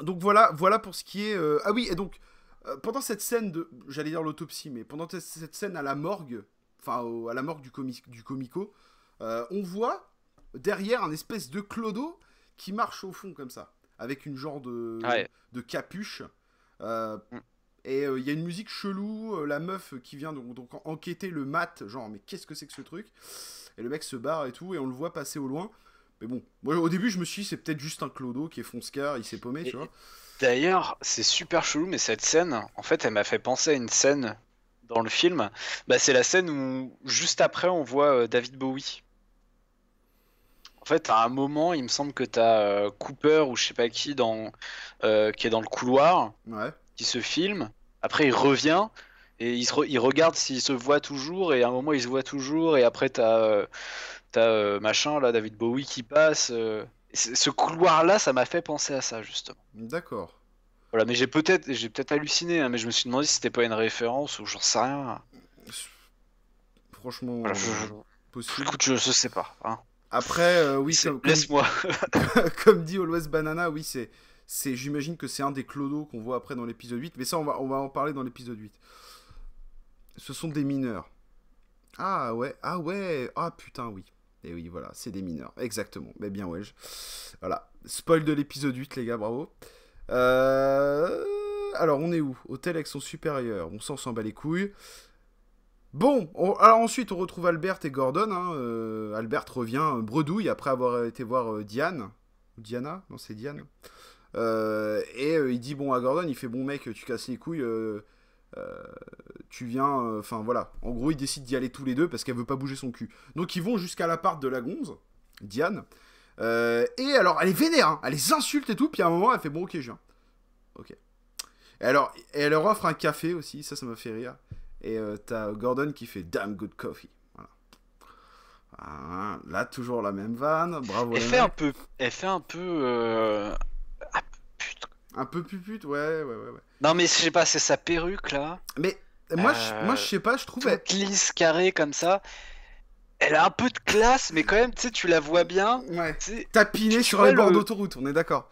donc voilà, voilà pour ce qui est. Euh, ah oui, et donc euh, pendant cette scène de, j'allais dire l'autopsie, mais pendant cette scène à la morgue, enfin à la morgue du, du comico, on voit derrière un espèce de clodo qui marche au fond comme ça, avec une genre de, capuche. Mm. Et il y a une musique chelou, la meuf qui vient donc enquêter le mat, genre mais qu'est-ce que c'est que ce truc Et le mec se barre et tout, et on le voit passer au loin. Mais bon, moi au début je me suis dit c'est peut-être juste un
clodo qui est fonce il s'est paumé, tu vois. D'ailleurs, c'est super chelou, mais cette scène, en fait, elle m'a fait penser à une scène dans le film. Bah, c'est la scène où juste après on voit euh, David Bowie. En fait, à un moment, il me semble que t'as euh, Cooper ou je sais pas qui dans, euh, qui est dans le couloir, qui se filme. Après, il revient et il, regarde s'il se voit toujours. Et à un moment, il se voit toujours. Et après, t'as t'as euh, machin là, David Bowie qui passe. Euh, ce couloir-là, ça m'a fait penser à ça justement. D'accord. Voilà, mais j'ai peut-être, j'ai peut-être halluciné, hein, mais je me suis demandé si c'était pas une référence ou j'en sais rien. Franchement, je, je, sais pas. Hein. Après,
euh, oui, laisse-moi. (laughs) Comme, dit Always Banana, oui, c'est, c'est, j'imagine que c'est un des clodos qu'on voit après dans l'épisode 8, mais ça, on va, on va en parler dans l'épisode 8. Ce sont des mineurs. Ah ouais, ah ouais, ah putain, oui. Et oui, voilà, c'est des mineurs. Exactement. Mais bien, ouais. Voilà. Spoil de l'épisode 8, les gars, bravo. Euh, alors, on est où Hôtel avec son supérieur. On s'en s'en bat les couilles. Bon, alors ensuite, on retrouve Albert et Gordon. Hein. Euh, Albert revient euh, bredouille après avoir été voir Diane. Diana Non, c'est Diane. et il dit bon à Gordon, il fait bon mec, tu casses les couilles, tu viens, euh, enfin voilà. En gros, ils décident d'y aller tous les deux parce qu'elle veut pas bouger son cul. Donc ils vont jusqu'à l'appart de la gonze, Diane. Euh, et alors, elle est vénère, hein. elle les insulte et tout. Puis à un moment, elle fait bon, ok, je viens. Ok. Et alors, elle leur offre un café aussi, ça, ça m'a fait rire. Et euh, t'as Gordon qui fait Damn good coffee. Ah, là, toujours la même vanne. Bravo. Elle, fait un, peu,
elle fait un peu.
Un peu pupute, ouais, ouais, ouais.
Non, mais je sais pas, c'est sa perruque là. Mais moi, je, euh, moi je sais pas, je trouve. elle... lisse, carrée comme ça. Elle a un peu de classe, mais quand même, tu sais, tu la vois bien. Ouais. Tapinée sur les bord
d'autoroute, on est d'accord.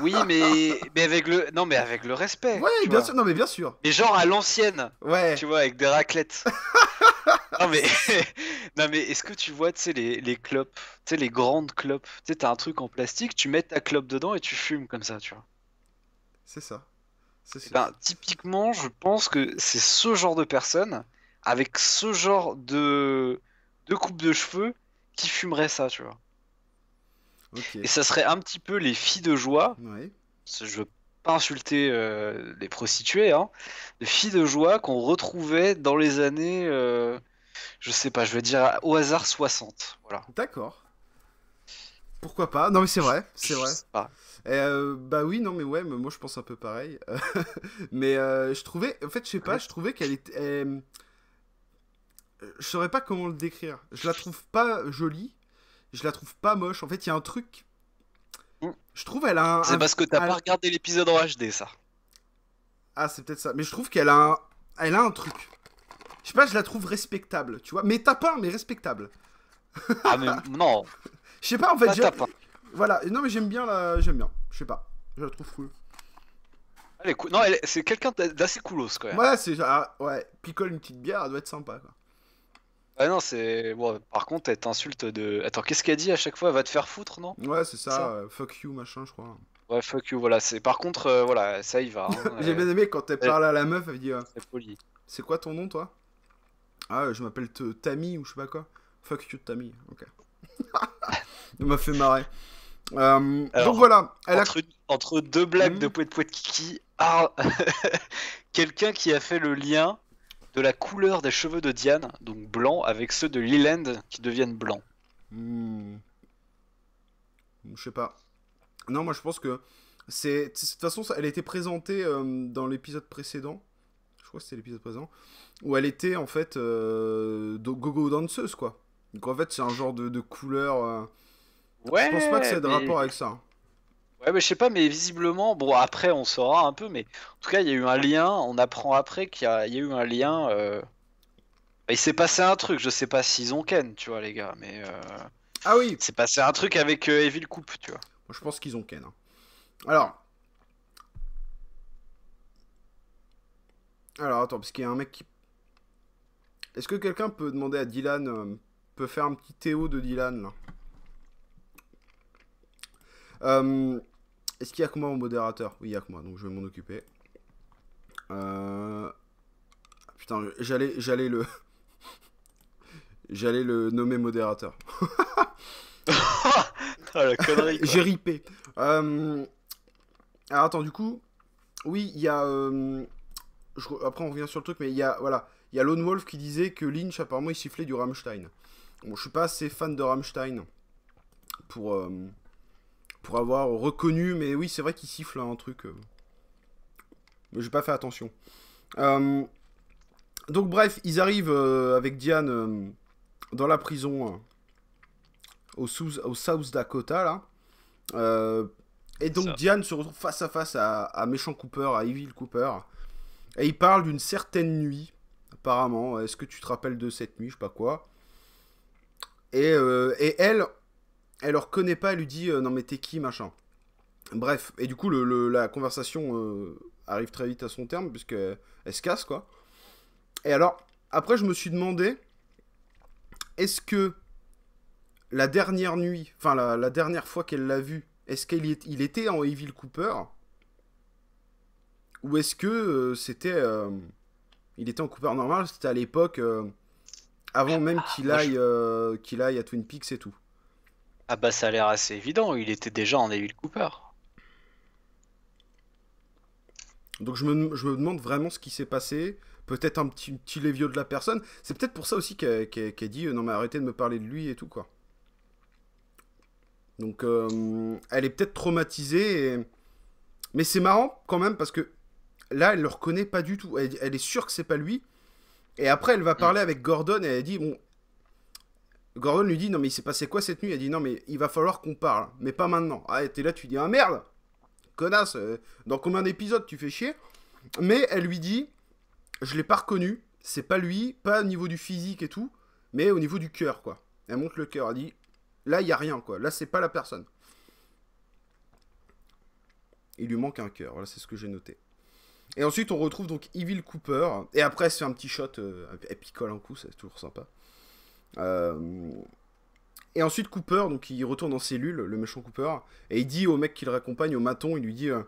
oui, mais... mais avec le non, mais avec le respect. Ouais, bien sûr,
non, mais bien sûr.
Mais genre à l'ancienne. Ouais. Tu vois, avec des raclettes. (laughs) non mais, (laughs) non mais est-ce que tu vois, tu sais, les, les clopes, tu sais, les grandes clopes, tu sais, t'as un truc en plastique, tu mets ta clope dedans et tu fumes comme ça, tu vois. C'est ça. Eh ben, typiquement, je pense que c'est ce genre de personne, avec ce genre de, de coupe de cheveux, qui fumerait ça, tu vois. Et ça serait un petit peu les filles de joie. Je veux pas insulter euh, les prostituées, hein. Les filles de joie qu'on retrouvait dans les années, euh, je sais pas, je vais dire au hasard 60. Voilà. D'accord.
Pourquoi pas Non mais c'est vrai, c'est vrai. Euh, bah oui, non, mais ouais, mais moi je pense un peu pareil. (laughs) mais euh, je trouvais, en fait, je sais pas, je trouvais qu'elle était. Je saurais pas comment le décrire. Je la trouve pas jolie, je la trouve pas moche. En fait, il y a un truc. Mm.
Je trouve elle a un. C'est parce que t'as pas regardé l'épisode en HD, ça.
Ah, c'est peut-être ça. Mais je trouve qu'elle a un... Elle a un truc. Je sais pas, je la trouve respectable, tu vois. Mais un mais respectable. ah, mais non. (laughs) Je sais pas, en fait. Pas voilà, non mais j'aime bien la. J'aime bien. Je sais pas. Je la trouve cool.
Elle Non, elle c'est quelqu'un d'assez coolos quand même. Ouais,
c'est. Ah, ouais, picole une petite bière, elle doit être sympa quoi.
Ah non, c'est. Bon, par contre, elle t'insulte de. Attends, qu'est-ce qu'elle dit à chaque fois Elle va te faire foutre, non Ouais, c'est ça, euh,
fuck you machin, je crois.
Ouais, fuck you, voilà. c'est Par contre, euh, voilà, ça y va. Hein, (laughs) J'ai euh, bien aimé
quand elle parlait parle à la meuf, elle dit C'est poli. C'est quoi ton nom toi Ah, je m'appelle Tammy ou je sais pas quoi. Fuck you Tammy, ok. Elle (laughs) m'a fait marrer. Euh, voilà.
Elle entre, entre, deux blagues de hmm. Pouet Pouet Kiki, ah, (laughs) quelqu'un qui a fait le lien de la couleur des cheveux de Diane, donc blanc, avec ceux de Leland qui deviennent blancs. Hmm. Je sais pas.
Non, moi je pense que c'est. De toute façon, elle a été présentée euh, dans l'épisode précédent. Je crois que c'était l'épisode précédent. Où elle était en fait euh, gogo danseuse, quoi. Donc en fait, c'est un genre de couleur euh, je pense pas que c'est de rapport avec ça. Hein.
Ouais, mais je sais pas, mais visiblement, bon, après on saura un peu, mais en tout cas, il y a eu un lien, on apprend après qu'il y, a... eu un lien. Il euh, s'est passé un truc, je sais pas s'ils ont Ken, tu vois, les gars, mais. Euh, ah oui Il s'est passé un truc avec euh, Evil Coupe, tu vois. Moi, je pense qu'ils ont
Ken. Hein. Alors. Alors, attends, parce qu'il y a un mec qui. Est-ce que quelqu'un peut demander à Dylan. peut faire un petit Théo de Dylan, là euh, est-ce qu'il y a que moi au modérateur Oui, il y a que moi, donc je vais m'en occuper. Euh, putain, j'allais, j'allais le, (laughs) j'allais le nommer modérateur. (laughs) Oh, J'ai ripé. Euh, alors attends, du coup, oui, il y a. Après, on revient sur le truc, mais il y a, voilà, il y a Lone Wolf qui disait que Lynch apparemment il sifflait du Rammstein. Bon, je suis pas assez fan de Rammstein pour, pour avoir reconnu. Mais oui, c'est vrai qu'il siffle hein, un truc. Euh. Mais J'ai pas fait attention. Euh, donc bref, ils arrivent euh, avec Diane dans la prison au, South Dakota là. et donc Diane se retrouve face à face à, méchant Cooper, à Evil Cooper. Et il parle d'une certaine nuit, apparemment. Est-ce que tu te rappelles de cette nuit, je sais pas quoi. Et, et elle, elle le reconnaît pas, elle lui dit euh, non mais t'es qui machin. Bref, et du coup la conversation euh, arrive très vite à son terme puisque elle se casse quoi. Et alors après je me suis demandé est-ce que la dernière nuit, enfin la, dernière fois qu'elle l'a vu, est-ce qu'il était en Evil Cooper ou est-ce que euh, c'était il était en Cooper normal, c'était à l'époque avant même ah, qu'il aille qu'il aille à Twin Peaks et tout.
Ah bah ça a l'air assez évident, il était déjà en Evil Cooper.
Donc je me, demande vraiment ce qui s'est passé. Peut-être un petit, petit de la personne. C'est peut-être pour ça aussi qu'elle dit euh, non mais arrêtez de me parler de lui et tout quoi. Donc euh, elle est peut-être traumatisée. Mais c'est marrant quand même parce que là elle le reconnaît pas du tout. Elle, est sûre que c'est pas lui. Et après elle va mm. parler avec Gordon et elle dit bon Gordon lui dit non mais il s'est passé quoi cette nuit Elle dit non mais il va falloir qu'on parle, mais pas maintenant. Ah t'es là tu dis ah merde, connasse, euh, dans combien d'épisodes tu fais chier Mais elle lui dit je l'ai pas reconnu, c'est pas lui, pas au niveau du physique et tout, mais au niveau du cœur quoi. Elle monte le cœur, elle dit là il y a rien quoi, là c'est pas la personne. Il lui manque un cœur, voilà c'est ce que j'ai noté. Et ensuite on retrouve donc Evil Cooper et après c'est un petit shot, euh, elle picole un coup, c'est toujours sympa. Euh, et ensuite Cooper, donc il retourne en cellule, le méchant Cooper, et il dit au mec qui le raccompagne, au maton, il lui dit euh,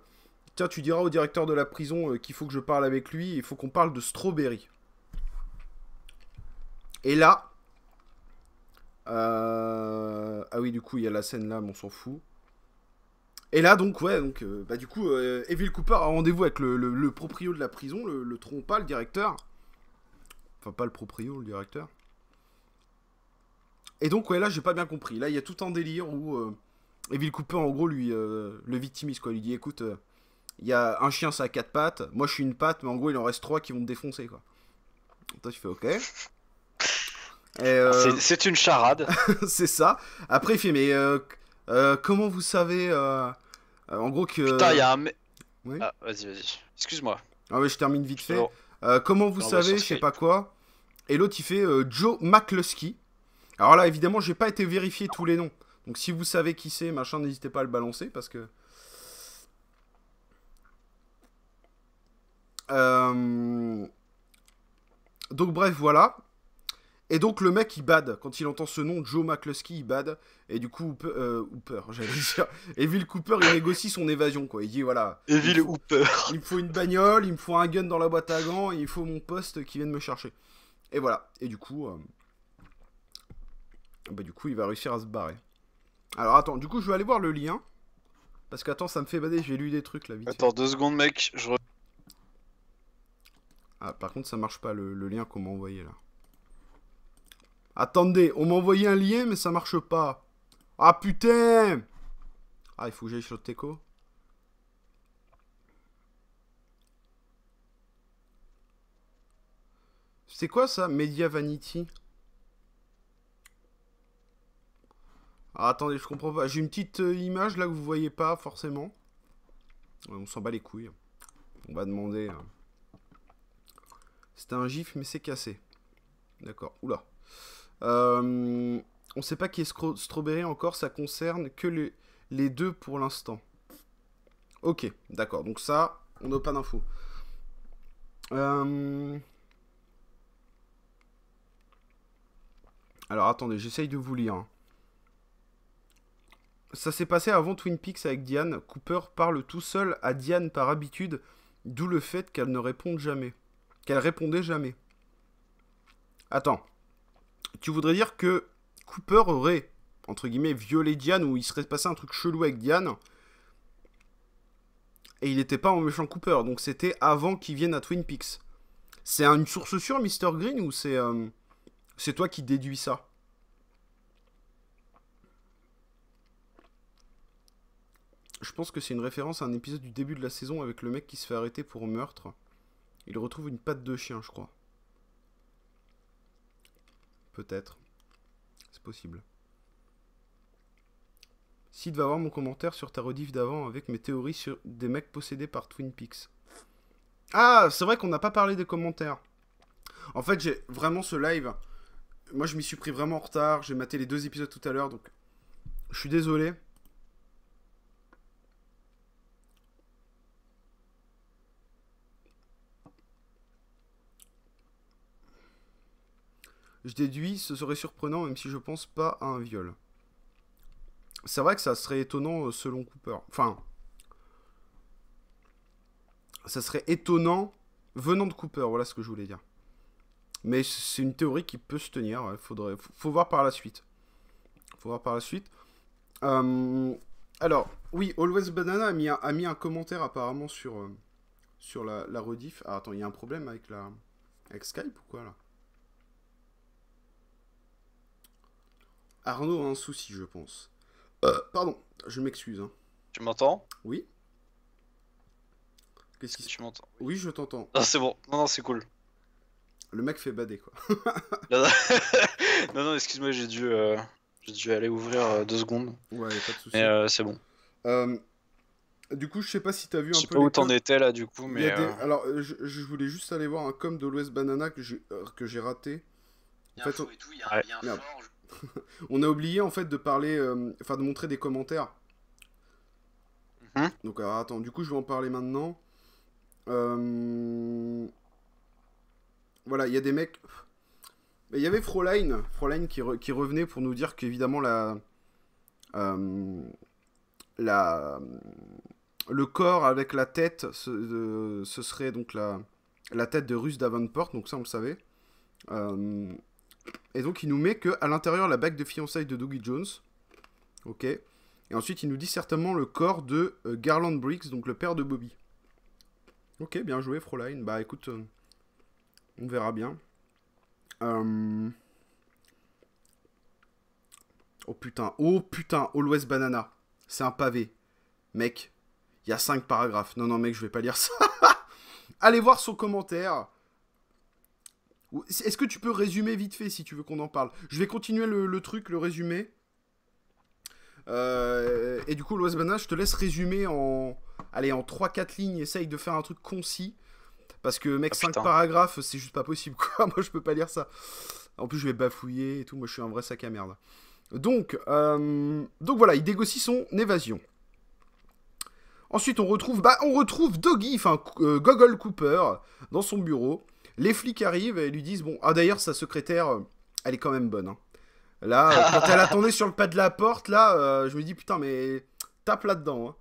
Tiens, tu diras au directeur de la prison euh, qu'il faut que je parle avec lui, il faut qu'on parle de Strawberry. Et là. Ah oui, du coup, il y a la scène là, mais on s'en fout. Et là, donc, ouais, donc, bah, du coup, Evil Cooper a rendez-vous avec le, le, proprio de la prison, le, le trompe pas, le directeur. Enfin, pas le proprio, le directeur. Et donc, ouais, là, j'ai pas bien compris. Là, il y a tout un délire où euh, Evil Cooper, en gros, lui, euh, le victimise, quoi. Il lui dit, écoute, euh, il y a un chien, ça a quatre pattes. Moi, je suis une patte, mais en gros, il en reste trois qui vont te défoncer, quoi. toi, tu fais, ok. C'est une charade. (laughs) c'est ça. Après, il fait, mais comment vous savez, en gros, que. Putain, il y a un.
Oui ah, vas-y, vas-y. Excuse-moi.
Ah, ouais, je termine vite fait. comment vous bah, savez, je sais pas quoi. Et l'autre, il fait Joe McCluskey. Alors là, évidemment, j'ai pas été vérifié tous les noms. Donc si vous savez qui c'est, machin, n'hésitez pas à le balancer parce que. Euh, donc bref, voilà. Et donc le mec il bad quand il entend ce nom Joe McCluskey il bad et du coup Hooper, euh, (laughs) j'allais dire Evil Cooper il négocie son évasion quoi il dit voilà Evil il me faut une bagnole il me faut un gun dans la boîte à gants et il faut mon poste qui vienne me chercher et voilà et du coup euh, ah bah, du coup, il va réussir à se barrer. Alors, attends, du coup, je vais aller voir le lien. Parce que, ça me fait bader, j'ai lu des trucs là vite. Attends,
deux secondes, mec,
je. Ah, par contre, ça marche pas le, lien qu'on m'a envoyé là. Attendez, on m'a envoyé un lien, mais ça marche pas. Ah putain Ah, il faut que j'aille sur Teco. C'est quoi ça Media Vanity Ah, attendez, je comprends pas. J'ai une petite euh, image là que vous voyez pas forcément. On s'en bat les couilles. On va demander. Euh, C'était un gif, mais c'est cassé. D'accord. Oula. Euh, on sait pas qui est Strawberry encore. Ça concerne que les, deux pour l'instant. Ok, d'accord. Donc ça, on n'a pas d'infos. Euh, alors attendez, j'essaye de vous lire. Hein. Ça s'est passé avant Twin Peaks avec Diane. Cooper parle tout seul à Diane par habitude, d'où le fait qu'elle ne réponde jamais. Qu'elle répondait jamais. Attends. Tu voudrais dire que Cooper aurait, entre guillemets, violé Diane ou il serait passé un truc chelou avec Diane et il n'était pas en méchant Cooper, donc c'était avant qu'il vienne à Twin Peaks. C'est une source sûre, Mr. Green, ou c'est euh, c'est toi qui déduis ça je pense que c'est une référence à un épisode du début de la saison avec le mec qui se fait arrêter pour meurtre. Il retrouve une patte de chien, je crois. Peut-être. C'est possible. Sid va voir mon commentaire sur ta rediff d'avant avec mes théories sur des mecs possédés par Twin Peaks. Ah, c'est vrai qu'on n'a pas parlé des commentaires. En fait, j'ai vraiment ce live. Moi, je m'y suis pris vraiment en retard. J'ai maté les deux épisodes tout à l'heure, donc je suis désolé. je déduis ce serait surprenant même si je pense pas à un viol. C'est vrai que ça serait étonnant euh, selon Cooper. Enfin, ça serait étonnant venant de Cooper, voilà ce que je voulais dire. Mais c'est une théorie qui peut se tenir, il faudrait, faut, voir par la suite. Faut voir par la suite. Euh, alors, oui, Always Banana a mis un, commentaire apparemment sur, euh, sur la, la rediff. Ah, attends, il y a un problème avec la avec Skype ou quoi là Arnaud a un souci, je pense. Euh, pardon, je m'excuse. Hein. Tu m'entends
Oui. Qu'est-ce qui tu m'entends Oui, je t'entends. Ah, c'est bon. Non, non, c'est cool. Le mec fait bader, quoi. (laughs) non, non, excuse-moi, j'ai dû, euh, dû aller ouvrir euh, deux secondes. Ouais, pas de souci. Mais c'est bon.
Du coup, je sais pas si t'as vu un peu. Je sais pas où t'en étais là, du coup, mais. Alors, je, voulais juste aller voir un com de l'Ouest Banana que j'ai raté. En fait, il y a un, (laughs) on a oublié en fait de parler, euh, enfin de montrer des commentaires. Hein donc attends, du coup je vais en parler maintenant. Euh, voilà, il y a des mecs. Il y avait Froline, Fraulein qui, revenait pour nous dire qu'évidemment la, euh, la, le corps avec la tête, ce, serait donc la, la tête de Russe Davenport, donc ça on le savait. Et donc il nous met que à l'intérieur la bague de fiançailles de Dougie Jones. Ok. Et ensuite il nous dit certainement le corps de euh, Garland Briggs, donc le père de Bobby. Ok, bien joué Froline. Bah écoute, euh, on verra bien. Euh, oh putain, oh putain, West oh, Banana. C'est un pavé. Mec, il y a 5 paragraphes. Non, non, mec, je vais pas lire ça. (laughs) Allez voir son commentaire. Est-ce que tu peux résumer vite fait si tu veux qu'on en parle Je vais continuer le, truc, le résumé. Euh, et du coup, Banach, je te laisse résumer en, allez, en 3-4 lignes. Essaye de faire un truc concis. Parce que, mec, 5 ah, paragraphes, c'est juste pas possible, quoi. (laughs) Moi, je peux pas lire ça. En plus, je vais bafouiller et tout. Moi, je suis un vrai sac à merde. Donc, euh, donc voilà, il négocie son évasion. Ensuite, on retrouve, bah, on retrouve Doggy, enfin euh, Google Cooper, dans son bureau. Les flics arrivent et lui disent Bon, ah d'ailleurs, sa secrétaire, euh, elle est quand même bonne. Hein. Là, euh, (laughs) quand elle attendait sur le pas de la porte, là, euh, je me dis Putain, mais tape là-dedans.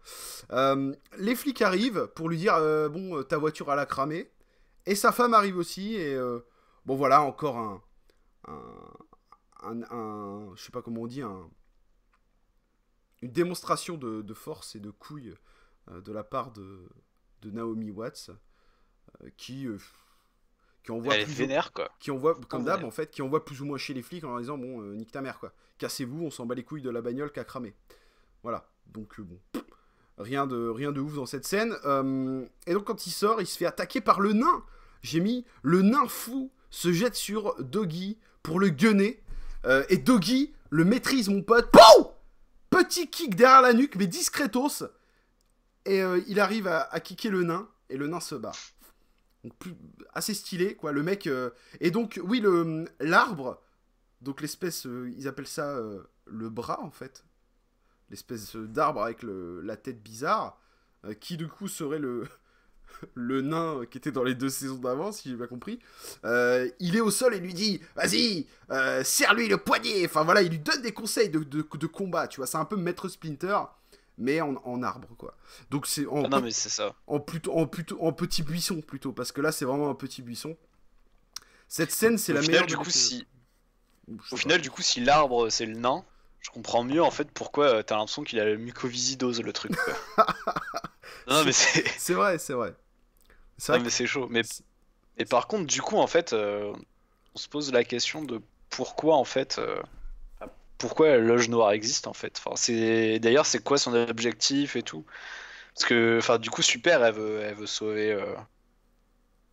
Hein. les flics arrivent pour lui dire Bon, ta voiture, elle la cramé. Et sa femme arrive aussi. Et bon, voilà, encore un. un, un, je sais pas comment on dit, un, une démonstration de, force et de couille de la part de Naomi Watts, qui qui envoie plus ou... Ah, comme d'hab, en fait, qui envoie plus ou moins chez les flics en leur disant Bon, euh, nique ta mère, quoi. Cassez-vous, on s'en bat les couilles de la bagnole qu'a cramé. Voilà. Donc, euh, bon. Rien de, rien de ouf dans cette scène. Euh, et donc, quand il sort, il se fait attaquer par le nain. J'ai mis le nain fou se jette sur Doggy pour le guenner. » et Doggy le maîtrise, mon pote. Pou Petit kick derrière la nuque, mais discretos. Et il arrive à, à kicker le nain. Et le nain se bat. Donc, plus, assez stylé, quoi. Le mec. Euh, et donc, oui, le mm, l'arbre. Donc, l'espèce. Euh, ils appellent ça euh, le bras, en fait. L'espèce d'arbre avec la tête bizarre. qui, du coup, serait le. (laughs) le nain qui était dans les deux saisons d'avant, si j'ai bien compris, il est au sol et lui dit Vas-y, serre-lui le poignet Enfin voilà, il lui donne des conseils de, de combat, tu vois. C'est un peu Maître Splinter, mais en, arbre, quoi. Donc c'est en, ah non, mais c'est ça. En, plutôt, en, plutôt, en petit buisson, plutôt, parce que là, c'est vraiment un petit buisson. Cette scène, c'est la final, meilleure. Du coup, e.
si... Au final, du coup, si l'arbre, c'est le nain, je comprends mieux, en fait, pourquoi euh, t'as l'impression qu'il a la mucoviscidose, le truc, (laughs) non, mais c'est... C'est vrai, c'est vrai. C'est vrai mais c'est chaud. Mais... Et par contre, du coup, en fait, euh, on se pose la question de pourquoi, en fait... Euh, pourquoi la loge noire existe en fait. Enfin, c'est d'ailleurs c'est quoi son objectif et tout. Parce que enfin du coup super, elle veut, elle veut sauver, euh,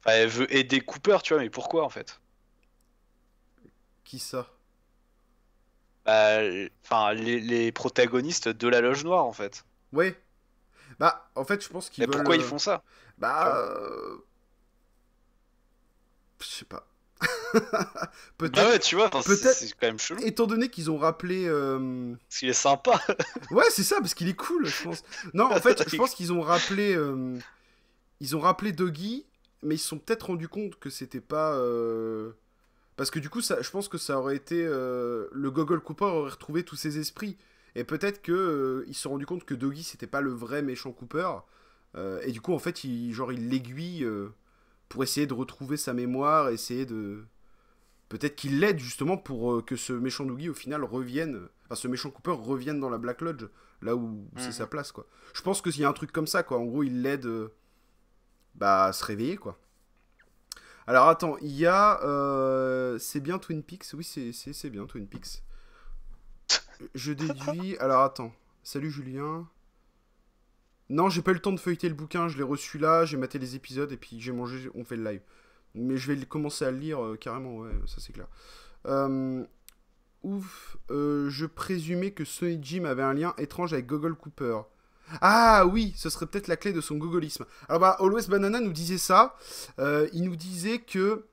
elle veut aider Cooper, tu vois, mais pourquoi en fait Qui ça bah, Enfin les, protagonistes de la loge noire en fait. Oui.
Bah en fait je pense qu'ils. Mais pourquoi ils euh, font ça Bah.
Euh, je sais pas. (laughs) peut-être. Bah ouais, tu vois, c'est quand même chelou.
Étant donné qu'ils ont rappelé. Euh, parce
qu'il est sympa.
(laughs) ouais, c'est ça, parce qu'il est cool, je pense. Non, en fait, je pense qu'ils ont rappelé. Euh, ils ont rappelé Doggy, mais ils se sont peut-être rendu compte que c'était pas. Euh, parce que du coup, ça, je pense que ça aurait été. Le Gogol Cooper aurait retrouvé tous ses esprits. Et peut-être qu'ils ils se sont rendu compte que Doggy, c'était pas le vrai méchant Cooper. et du coup, en fait, genre, il l'aiguille pour essayer de retrouver sa mémoire, essayer de. Peut-être qu'il l'aide justement pour euh, que ce méchant Doogie au final revienne, enfin ce méchant Cooper revienne dans la Black Lodge, là où c'est mhm. sa place quoi. Je pense s'il y a un truc comme ça quoi, en gros il l'aide euh, bah, à se réveiller quoi. Alors attends, il y a. Euh, c'est bien Twin Peaks Oui, c'est bien Twin Peaks. Je déduis. Alors attends. Salut Julien. Non, j'ai pas eu le temps de feuilleter le bouquin, je l'ai reçu là, j'ai maté les épisodes et puis j'ai mangé, on fait le live. Mais je vais commencer à le lire euh, carrément, ouais, ça c'est clair. Euh, ouf, euh, je présumais que Sonny Jim avait un lien étrange avec Gogol Cooper. Ah oui, ce serait peut-être la clé de son gogolisme. Alors bah, Always Banana nous disait ça. il nous disait que,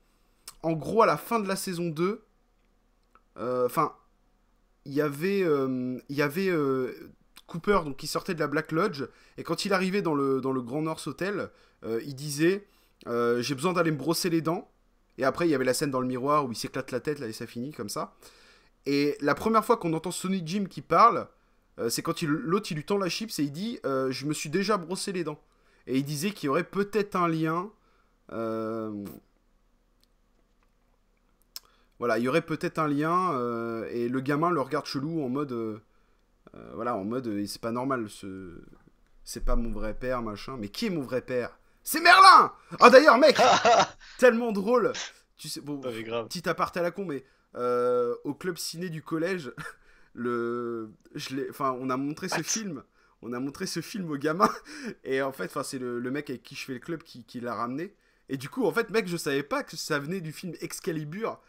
en gros, à la fin de la saison 2, enfin, il y avait, il y avait Cooper, donc, qui sortait de la Black Lodge, et quand il arrivait dans le, dans le Grand North Hotel, euh, il disait euh, J'ai besoin d'aller me brosser les dents. Et après, il y avait la scène dans le miroir où il s'éclate la tête, là, et ça finit comme ça. Et la première fois qu'on entend Sonny Jim qui parle, euh, c'est quand l'autre, il lui tend la chips et il dit Je me suis déjà brossé les dents. Et il disait qu'il y aurait peut-être un lien. Voilà, il y aurait peut-être un lien. et le gamin le regarde chelou en mode euh, voilà, en mode, euh, c'est pas normal, ce... c'est pas mon vrai père, machin. Mais qui est mon vrai père C'est Merlin Ah d'ailleurs, mec (laughs) Tellement drôle Tu sais, bon, grave. petit aparté à la con, mais euh, au club ciné du collège, (laughs) le... Je enfin, on a montré ce film on a montré ce film au gamin (laughs) et en fait c'est le, mec avec qui je fais le club qui, qui l'a ramené et du coup en fait mec je savais pas que ça venait du film Excalibur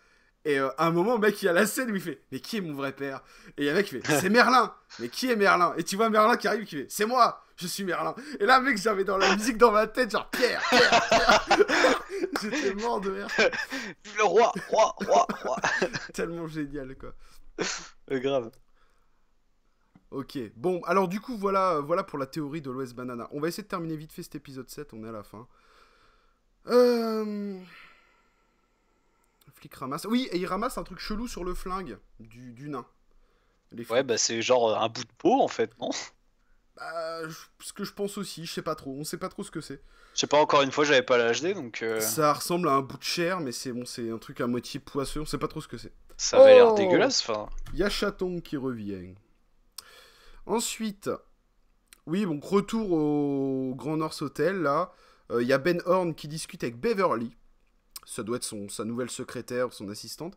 et euh, à un moment, mec, il y a la scène où il fait Mais qui est mon vrai père Et il y a un mec qui fait C'est Merlin (laughs) Mais qui est Merlin Et tu vois Merlin qui arrive qui fait C'est moi Je suis Merlin Et là, mec, j'avais dans la musique dans ma tête, genre Pierre, Pierre, (laughs) J'étais mort de merde (laughs) Le roi, roi, roi, roi Tellement génial, quoi. Euh, grave. Ok, bon, alors du coup, voilà, voilà pour la théorie de l'Ouest Banana. On va essayer de terminer vite fait cet épisode 7, on est à la fin. Euh ramasse. Oui, et il ramasse un truc chelou sur le flingue du, nain.
ouais, bah c'est genre euh, un bout de peau en fait, non
Bah, ce que je pense aussi, je sais pas trop. On sait pas trop ce que c'est.
Je sais pas, encore une fois, j'avais pas l'HD donc. Euh, ça
ressemble à un bout de chair, mais c'est bon, c'est un truc à moitié poisseux, on sait pas trop ce que c'est. Ça va oh l'air dégueulasse, enfin. Y'a Chaton qui revient. Ensuite, oui, donc retour au Grand North Hotel là. Euh, il y a Ben Horn qui discute avec Beverly ça doit être son, sa nouvelle secrétaire, son assistante.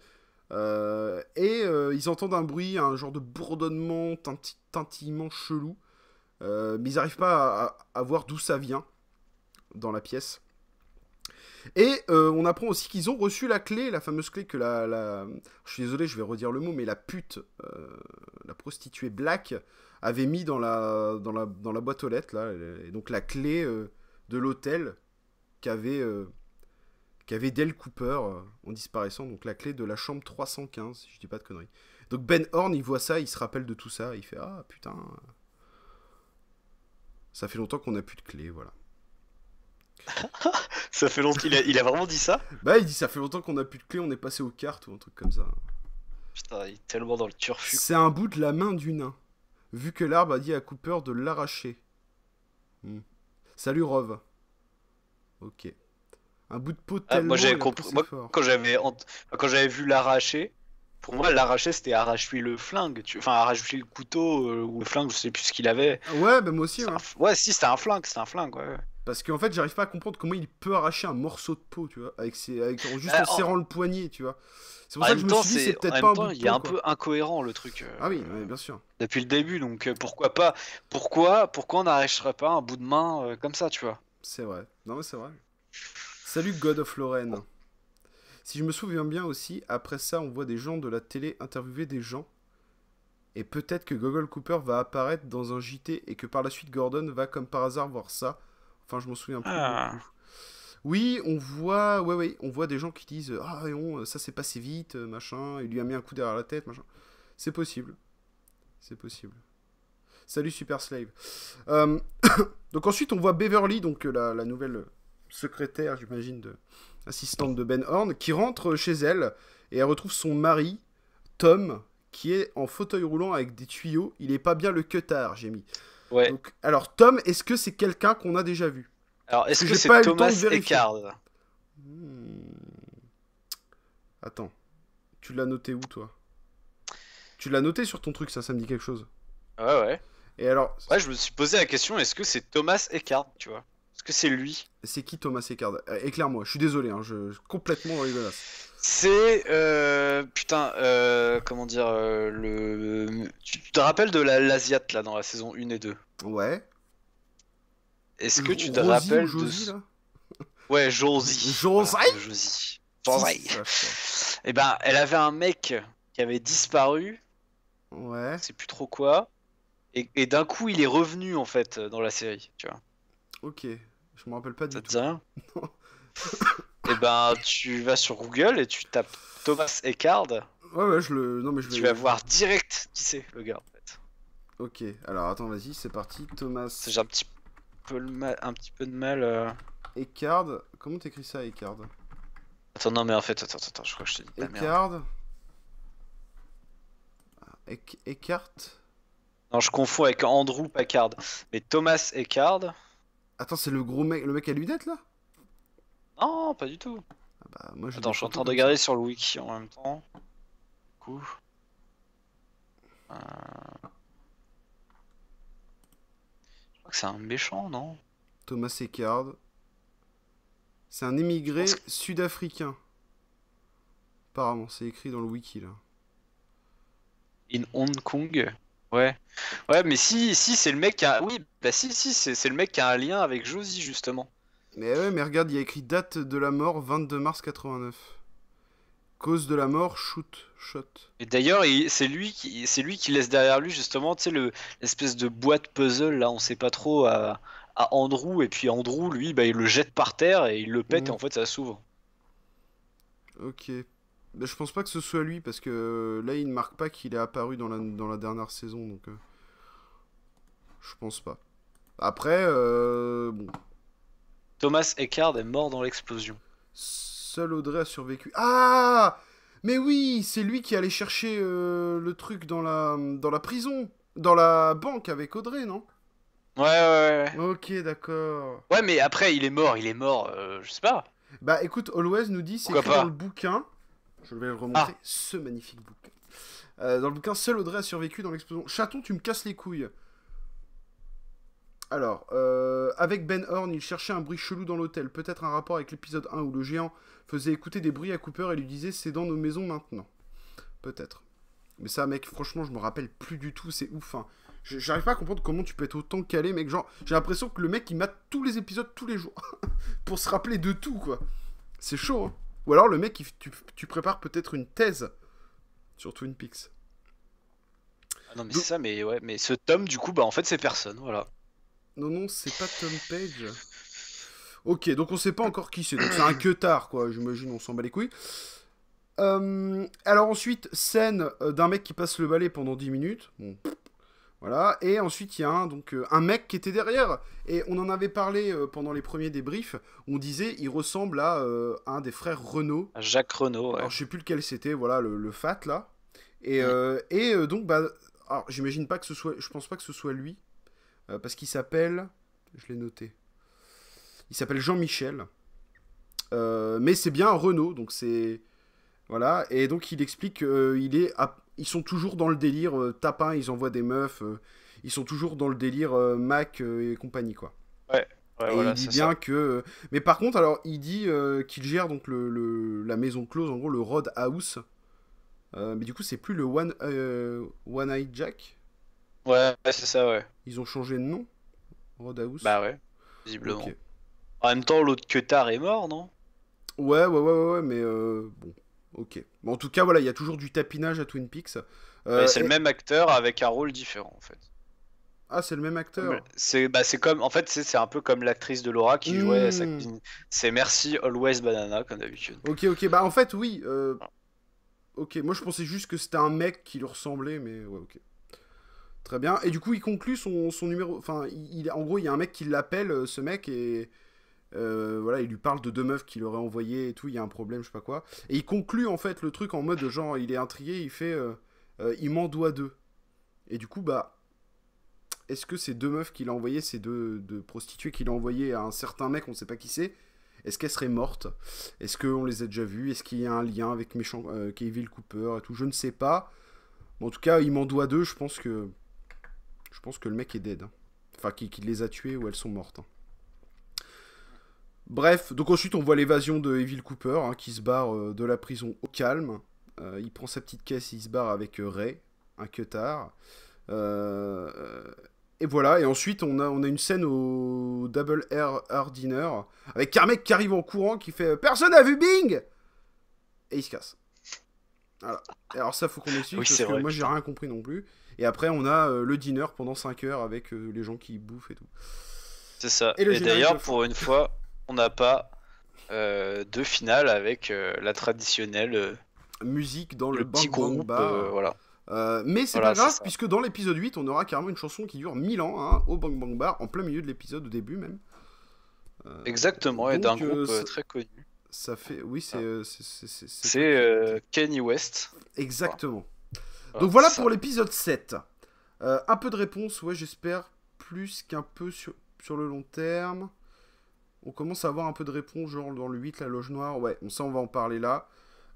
Euh, et euh, ils entendent un bruit, un genre de bourdonnement, petit tintillement chelou. Euh, mais ils n'arrivent pas à, voir d'où ça vient dans la pièce. Et on apprend aussi qu'ils ont reçu la clé, la fameuse clé que la... la... Je suis désolé, je vais redire le mot, mais la pute, la prostituée Black, avait mis dans la, dans la, dans la boîte aux lettres. Là, et donc la clé de l'hôtel qu'avait qu'avait Dale Cooper euh, en disparaissant, donc la clé de la chambre 315, si je dis pas de conneries. Donc Ben Horn, il voit ça, il se rappelle de tout ça, il fait Ah putain, ça fait longtemps qu'on a plus de clé, voilà. (laughs) ça fait longtemps, il a, vraiment dit ça Bah, il dit Ça fait longtemps qu'on a plus de clé, on est passé aux cartes ou un truc comme ça. Putain, il est tellement dans le turfu. C'est un bout de la main du nain, vu que l'arbre a dit à Cooper de l'arracher. Hmm. Salut Rove. Ok un bout de peau ah, tellement. moi, j'avais
quand j'avais vu l'arracher, pour moi, l'arracher, c'était arracher le flingue. Tu... Enfin, arracher le couteau euh, ou le flingue, je sais plus ce qu'il avait. Ah ouais, bah moi aussi. Ouais. si, c'était un flingue, c'était un flingue,
Parce qu'en fait, j'arrive pas à comprendre comment il peut arracher un morceau de peau, tu vois, avec ses,
juste bah, en serrant le
poignet, tu vois.
C'est pour ça que je me suis c'est peut-être pas un un peu incohérent le truc. Euh, ah oui, bien sûr. Depuis le début, donc euh, pourquoi pas Pourquoi Pourquoi on n'arracherait pas un bout de main comme ça, tu vois C'est vrai. Non c'est vrai.
Salut God of Lorraine. Si je me souviens bien aussi, après ça, on voit des gens de la télé interviewer des gens. Et peut-être que Google Cooper va apparaître dans un JT et que par la suite Gordon va comme par hasard voir ça. Enfin, je m'en souviens plus. Ah. Oui, on voit, ouais, ouais, on voit des gens qui disent ah ça s'est passé vite, machin. Il lui a mis un coup derrière la tête, machin. C'est possible, c'est possible. Salut Super Slave. Euh, (coughs) donc ensuite, on voit Beverly, donc euh, la nouvelle secrétaire, j'imagine, de, assistante de Ben Horn, qui rentre chez elle et elle retrouve son mari, Tom, qui est en fauteuil roulant avec des tuyaux. Il est pas bien le cutard, j'ai mis. Ouais. alors, Tom, est-ce que c'est quelqu'un qu'on a déjà vu Alors, est-ce que c'est Thomas Eckhard hmm. Attends. Tu l'as noté où, toi Tu l'as noté sur ton truc, ça, ça me dit quelque chose.
Ouais, ouais. Et alors Ouais, je me suis posé la question, est-ce que c'est Thomas Eckhart, tu vois est-ce que c'est lui
C'est qui Thomas Eckard euh, Éclaire-moi, je suis désolé, hein, je complètement
rigolasse. C'est. Euh, putain, euh, comment dire. le... Tu te rappelles de la- l'Asiat là dans la saison 1 et 2 Ouais. Est-ce que tu te rappelles de. là Ouais, Josie. Josie Josie. Josie. Et eh ben, elle avait un mec qui avait disparu, Ouais. c'est plus trop quoi. Et, et d'un coup, il est revenu en fait dans la série, tu vois. Ok. Je me rappelle pas du Ça tout. rien (laughs) (laughs) Et eh ben, tu vas sur Google et tu tapes Thomas Eckard. Ouais, ouais, je le. Non, mais je vais. Tu vas voir direct qui c'est le gars en fait.
Ok, alors attends, vas-y, c'est parti. Thomas J'ai un petit peu, de mal. euh. Eckard. Comment t'écris ça, Eckard
Attends, non, mais en fait, attends, attends, je crois que je te dis de la merde. Eckard. Ah, non, je confonds avec Andrew Packard. Mais Thomas Eckard,
Attends, c'est le gros mec, le mec à lunettes là
Non, pas du tout. Ah bah, Attends, je suis en train de regarder sur le wiki en même temps. coup. Euh, je crois que c'est un méchant,
non Thomas Eckard. C'est un émigré sud-africain.
Apparemment, c'est écrit dans le wiki là. In Hong Kong Ouais. Ouais, mais si, si c'est le mec qui a. Oui, bah si, si, c'est le mec qui a un lien avec Josie, justement.
Mais ouais, mais regarde, il y a écrit date de la mort 22 mars 89. Cause de la mort, shoot, shot.
Et d'ailleurs, c'est lui qui, c'est lui qui laisse derrière lui justement, tu sais, le, l'espèce de boîte puzzle là, on sait pas trop à, Andrew, et puis Andrew, lui, bah, il le jette par terre et il le pète, mmh. et en fait, ça s'ouvre.
Ok, bah, je pense pas que ce soit lui, parce que euh, là, il ne marque pas qu'il est apparu dans la, dans la dernière saison, donc... Euh, je pense pas. Après,
euh, bon. Thomas Eckard est mort dans l'explosion.
Seul Audrey a survécu. Ah Mais oui C'est lui qui allait chercher le truc dans la, dans la prison, dans la banque avec Audrey, non Ouais, ouais, ouais. Ok, d'accord.
Ouais, mais après, il est mort, il est mort, je sais
pas. Bah écoute, Always nous dit c'est écrit dans le bouquin. Je vais le remonter, ah. ce magnifique bouquin. Euh, dans le bouquin, seul Audrey a survécu dans l'explosion. Chaton, tu me casses les couilles. Alors, euh, avec Ben Horn, il cherchait un bruit chelou dans l'hôtel, peut-être un rapport avec l'épisode 1 où le géant faisait écouter des bruits à Cooper et lui disait c'est dans nos maisons maintenant. Peut-être. Mais ça, mec, franchement, je me rappelle plus du tout, c'est ouf. Hein. J'arrive pas à comprendre comment tu peux être autant calé, mec. Genre, j'ai l'impression que le mec il mate tous les épisodes tous les jours (laughs) pour se rappeler de tout, quoi. C'est chaud, hein. Ou alors le mec, il, tu, prépares peut-être une thèse sur Twin Peaks.
Ah non mais c'est ça, mais ouais, mais ce Tom du coup, bah en fait c'est personne, voilà.
Non non, c'est pas Tom Page. Ok, donc on sait pas encore qui c'est. Donc c'est un que tard, quoi. J'imagine, on s'en bat les couilles. Euh, alors ensuite, scène euh, d'un mec qui passe le balai pendant 10 minutes. Bon, voilà, et ensuite il y a un, donc, euh, un mec qui était derrière, et on en avait parlé euh, pendant les premiers débriefs, on disait il ressemble à euh, un des frères Renault. Jacques Renault, ouais. Alors je sais plus lequel c'était, voilà, le, fat là. Et, donc, bah, alors j'imagine pas que ce soit, je pense pas que ce soit lui, parce qu'il s'appelle, je l'ai noté, il s'appelle Jean-Michel, mais c'est bien Renault, donc c'est... Voilà, et donc il explique qu'il est ils sont toujours dans le délire euh, tapin, ils envoient des meufs, euh, ils sont toujours dans le délire euh, Mac et compagnie quoi. Ouais. ouais voilà, il dit bien que. Mais par contre, alors, il dit qu'il gère donc le, la maison close, en gros, le Rod House. mais du coup, c'est plus le One, One Eye Jack
Ouais, c'est ça, ouais. Ils ont changé de nom Roadhouse Bah ouais, visiblement. En même temps, l'autre que tard est mort, non Ouais, ouais, ouais, ouais,
mais bon. Ok. en tout cas, voilà, il y a toujours du tapinage à Twin Peaks. Euh, c'est le même
acteur avec un rôle différent, en fait.
Ah, c'est le même acteur.
C'est bah, comme, en fait, c'est un peu comme l'actrice de Laura qui jouait. Hmm. Sa... C'est Merci Always Banana, comme d'habitude.
Ok, ok. Bah, en fait, oui. Euh, ok, moi je pensais juste que c'était un mec qui lui ressemblait, mais ouais, ok. Très bien. Et du coup, il conclut son, son numéro. Enfin, il, en gros, il y a un mec qui l'appelle, euh, ce mec, et euh, voilà, il lui parle de deux meufs qu'il aurait envoyées et tout, il y a un problème, je sais pas quoi. Et il conclut en fait le truc en mode genre, il est intrigué, il fait, euh, euh, il m'en doit deux. Et du coup, bah, est-ce que ces deux meufs qu'il a envoyées, ces deux, prostituées qu'il a envoyées à un certain mec, on sait pas qui c'est, est-ce qu'elles seraient mortes Est-ce qu'on les a déjà vues Est-ce qu'il y a un lien avec méchant Kevin Cooper et tout Je ne sais pas. en tout cas, il m'en doit deux, je pense que. Je pense que le mec est dead. Hein. Enfin, qu'il les a tuées ou elles sont mortes. Hein. Bref, donc ensuite on voit l'évasion de Evil Cooper hein, qui se barre euh, de la prison au calme. Euh, il prend sa petite caisse, il se barre avec euh, Ray, un cutard. et voilà, et ensuite on a, on a une scène au Double R, Dinner avec un mec qui arrive en courant qui fait Personne a vu Bing Et il se casse. alors ça faut qu'on explique suive, parce que moi j'ai rien compris non plus. Et après on a le dinner pendant 5 heures avec les gens qui bouffent et tout.
C'est ça. Et, et d'ailleurs pour une fois, on n'a pas euh, de finale avec euh, la traditionnelle euh, musique dans le, bang, Bang, Bar. voilà. mais c'est pas grave,
puisque dans l'épisode 8, on aura carrément une chanson qui dure 1000 ans hein, au Bang Bang Bar, en plein milieu de l'épisode, au début même.
Exactement, et d'un groupe très connu.
Ça fait. Oui, c'est. Kenny
C'est Kenny West. Exactement. Donc voilà pour
l'épisode 7. un peu de réponse, ouais, j'espère, plus qu'un peu sur, sur le long terme. On commence à avoir un peu de réponse, genre dans le 8, la loge noire. Ouais, ça, on va en parler là.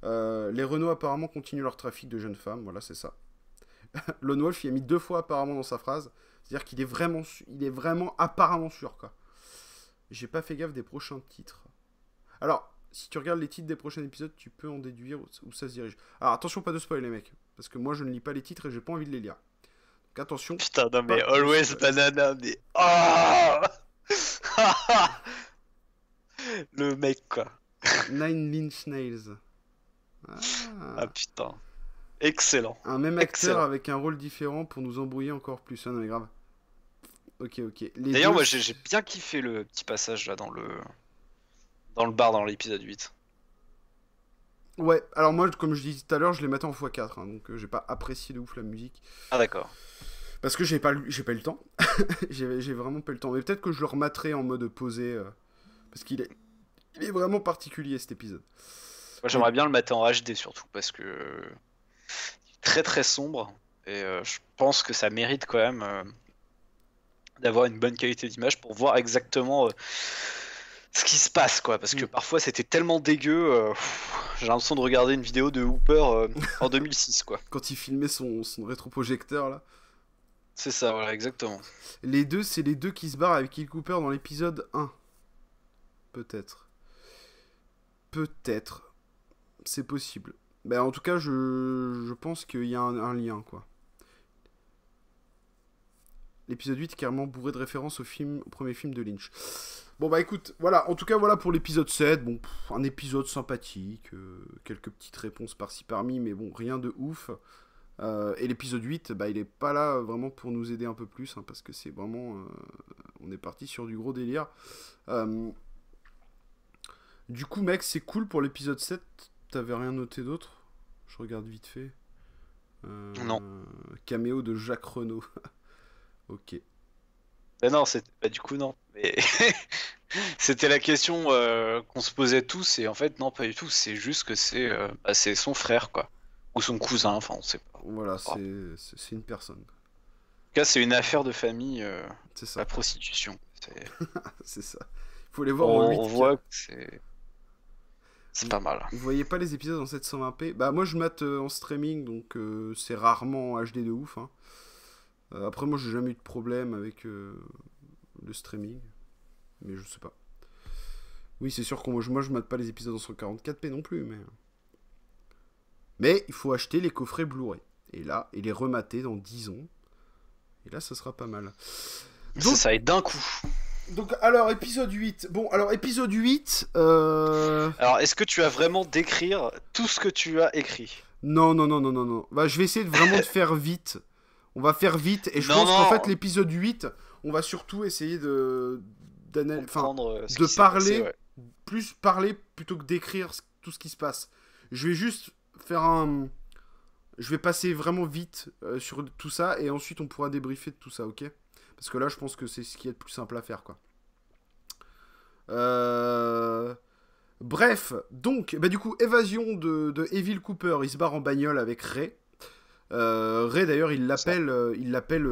Euh, les Renault apparemment continuent leur trafic de jeunes femmes. Voilà, c'est ça. (laughs) Lone Wolf, il a mis deux fois apparemment dans sa phrase. C'est-à-dire qu'il est vraiment, il est vraiment apparemment sûr, quoi. J'ai pas fait gaffe des prochains titres. Alors, si tu regardes les titres des prochains épisodes, tu peux en déduire où ça se dirige. Alors, attention, pas de spoil, les mecs. Parce que moi, je ne lis pas les titres et j'ai pas envie de les lire. Donc, attention.
Putain, non, mais Always Banana, mais. Oh (laughs)
(laughs) (laughs) le mec, quoi. Nine Inch Nails.
Ah. ah putain. Excellent. Un même acteur
avec un rôle différent pour nous embrouiller encore plus. Ah non, mais grave. Ok, ok. D'ailleurs, moi j'ai
bien kiffé le petit passage là dans le, dans le bar dans l'épisode 8.
Ouais, alors moi, comme je disais tout à l'heure, je l'ai maté en x4, hein, donc euh, j'ai pas apprécié de ouf la musique. Ah d'accord. Parce que j'ai pas, j'ai pas eu le temps. (laughs) j'ai vraiment pas eu le temps. Mais peut-être que je le rematerai en mode posé. Euh, parce qu'il est il est vraiment particulier cet épisode.
Moi j'aimerais bien le mater en HD surtout parce que très très sombre et euh, je pense que ça mérite quand même euh, d'avoir une bonne qualité d'image pour voir exactement euh, ce qui se passe quoi parce que mm. parfois c'était tellement dégueu j'ai l'impression de regarder une vidéo de Hooper (laughs) en 2006 quoi. Quand il filmait son, son rétroprojecteur là. C'est ça, voilà, exactement. Les deux, c'est les deux qui se barrent avec Kill Cooper dans
l'épisode 1. Peut-être. Peut-être. C'est possible. Ben, en tout cas, je, pense qu'il y a un, lien, quoi. L'épisode 8 est carrément bourré de références au, film, au premier film de Lynch. Bon bah écoute, voilà, en tout cas voilà pour l'épisode 7, bon, un épisode sympathique, euh, quelques petites réponses par-ci par-mi, mais bon, rien de ouf. Euh, et l'épisode 8, bah il est pas là vraiment pour nous aider un peu plus, hein, parce que c'est vraiment... Euh, on est parti sur du gros délire. Du coup, mec, c'est cool pour l'épisode 7. T'avais rien noté d'autre Je regarde vite fait. Euh, non.
Caméo de Jacques Renault. (laughs) ok. Bah non, c'est bah, du coup non. Mais (laughs) c'était la question euh, qu'on se posait tous et en fait non pas du tout. C'est juste que c'est euh, bah, son frère quoi ou son cousin. Enfin on sait pas. Voilà, c'est une personne. En tout cas, c'est une affaire de famille. c'est ça. La prostitution. C'est (laughs) ça.
Faut les voir en 8, On voit que
c'est. C'est pas mal. Vous
voyez pas les épisodes en 720p Bah moi je mate euh, en streaming donc euh, c'est rarement HD de ouf. Hein. Euh, après moi j'ai jamais eu de problème avec le streaming. Mais je sais pas. Oui c'est sûr que moi je, mate pas les épisodes en 144p non plus mais... Hein. Mais il faut acheter les coffrets Blu-ray. Et là, et les remater dans 10 ans. Et là ça sera pas mal. Ça, ça va être d'un coup. Donc, alors, épisode 8. Bon, alors, épisode 8. Euh... Alors, est-ce que tu as vraiment décrire tout ce que tu as écrit Non, non, non, non, non, non. Bah, je vais essayer de vraiment de (laughs) faire vite. On va faire vite. Et je pense qu'en fait, l'épisode 8, on va surtout essayer de. Euh, de parler. Plus parler plutôt que d'écrire tout ce qui se passe. Je vais juste faire un. Je vais passer vraiment vite euh, sur tout ça et ensuite on pourra débriefer de tout ça, ok parce que là, je pense que c'est ce qui est le plus simple à faire, quoi. Euh, bref, donc, bah du coup, évasion de, Evil Cooper. Il se barre en bagnole avec Ray. Euh, Ray, d'ailleurs, il l'appelle, euh, il l'appelle,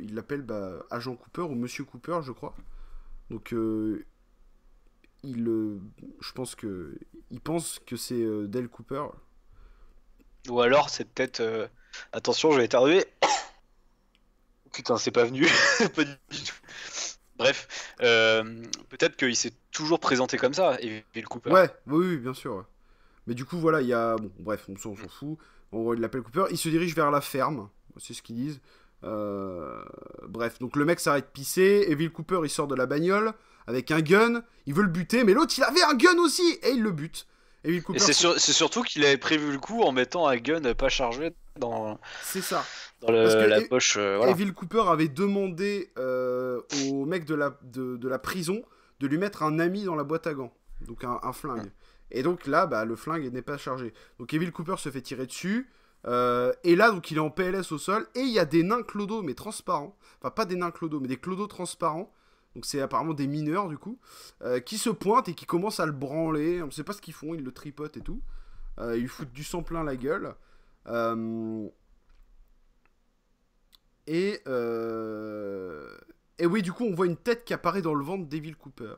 il l'appelle bah, agent Cooper ou Monsieur Cooper, je crois. Donc, il, je pense que, il pense que
c'est Dell Cooper. Ou alors, c'est peut-être. Attention, je vais éternuer Putain, c'est pas venu. (laughs) Bref, euh, peut-être qu'il s'est toujours présenté comme ça, et, Cooper. Ouais, oui, bien sûr.
Mais du coup, voilà, il y a. Bon, bref, on s'en fout. On, il l'appelle Cooper. Il se dirige vers la ferme, c'est ce qu'ils disent. Euh, bref, donc le mec s'arrête pisser. Evil Cooper, il sort de la bagnole avec un gun. Il veut le buter, mais l'autre, il avait un gun aussi, et il le bute c'est,
surtout qu'il avait prévu le coup en mettant un gun pas chargé dans.
C'est ça. la poche. Euh, et Cooper avait demandé euh, au mec de la, prison de lui mettre un ami dans la boîte à gants, donc un, flingue. Ah. Et donc là, bah, le flingue n'est pas chargé. Donc Evil Cooper se fait tirer dessus. Euh, et là, donc il est en PLS au sol. Et il y a des nains clodo, mais transparents. Enfin, pas des nains clodo, mais des clodos transparents donc c'est apparemment des mineurs du coup, euh, qui se pointent et qui commencent à le branler, on ne sait pas ce qu'ils font, ils le tripotent et tout, euh, ils foutent du sang plein la gueule. Euh, et, et oui, du coup, on voit une tête qui apparaît dans le ventre d'Evil Cooper.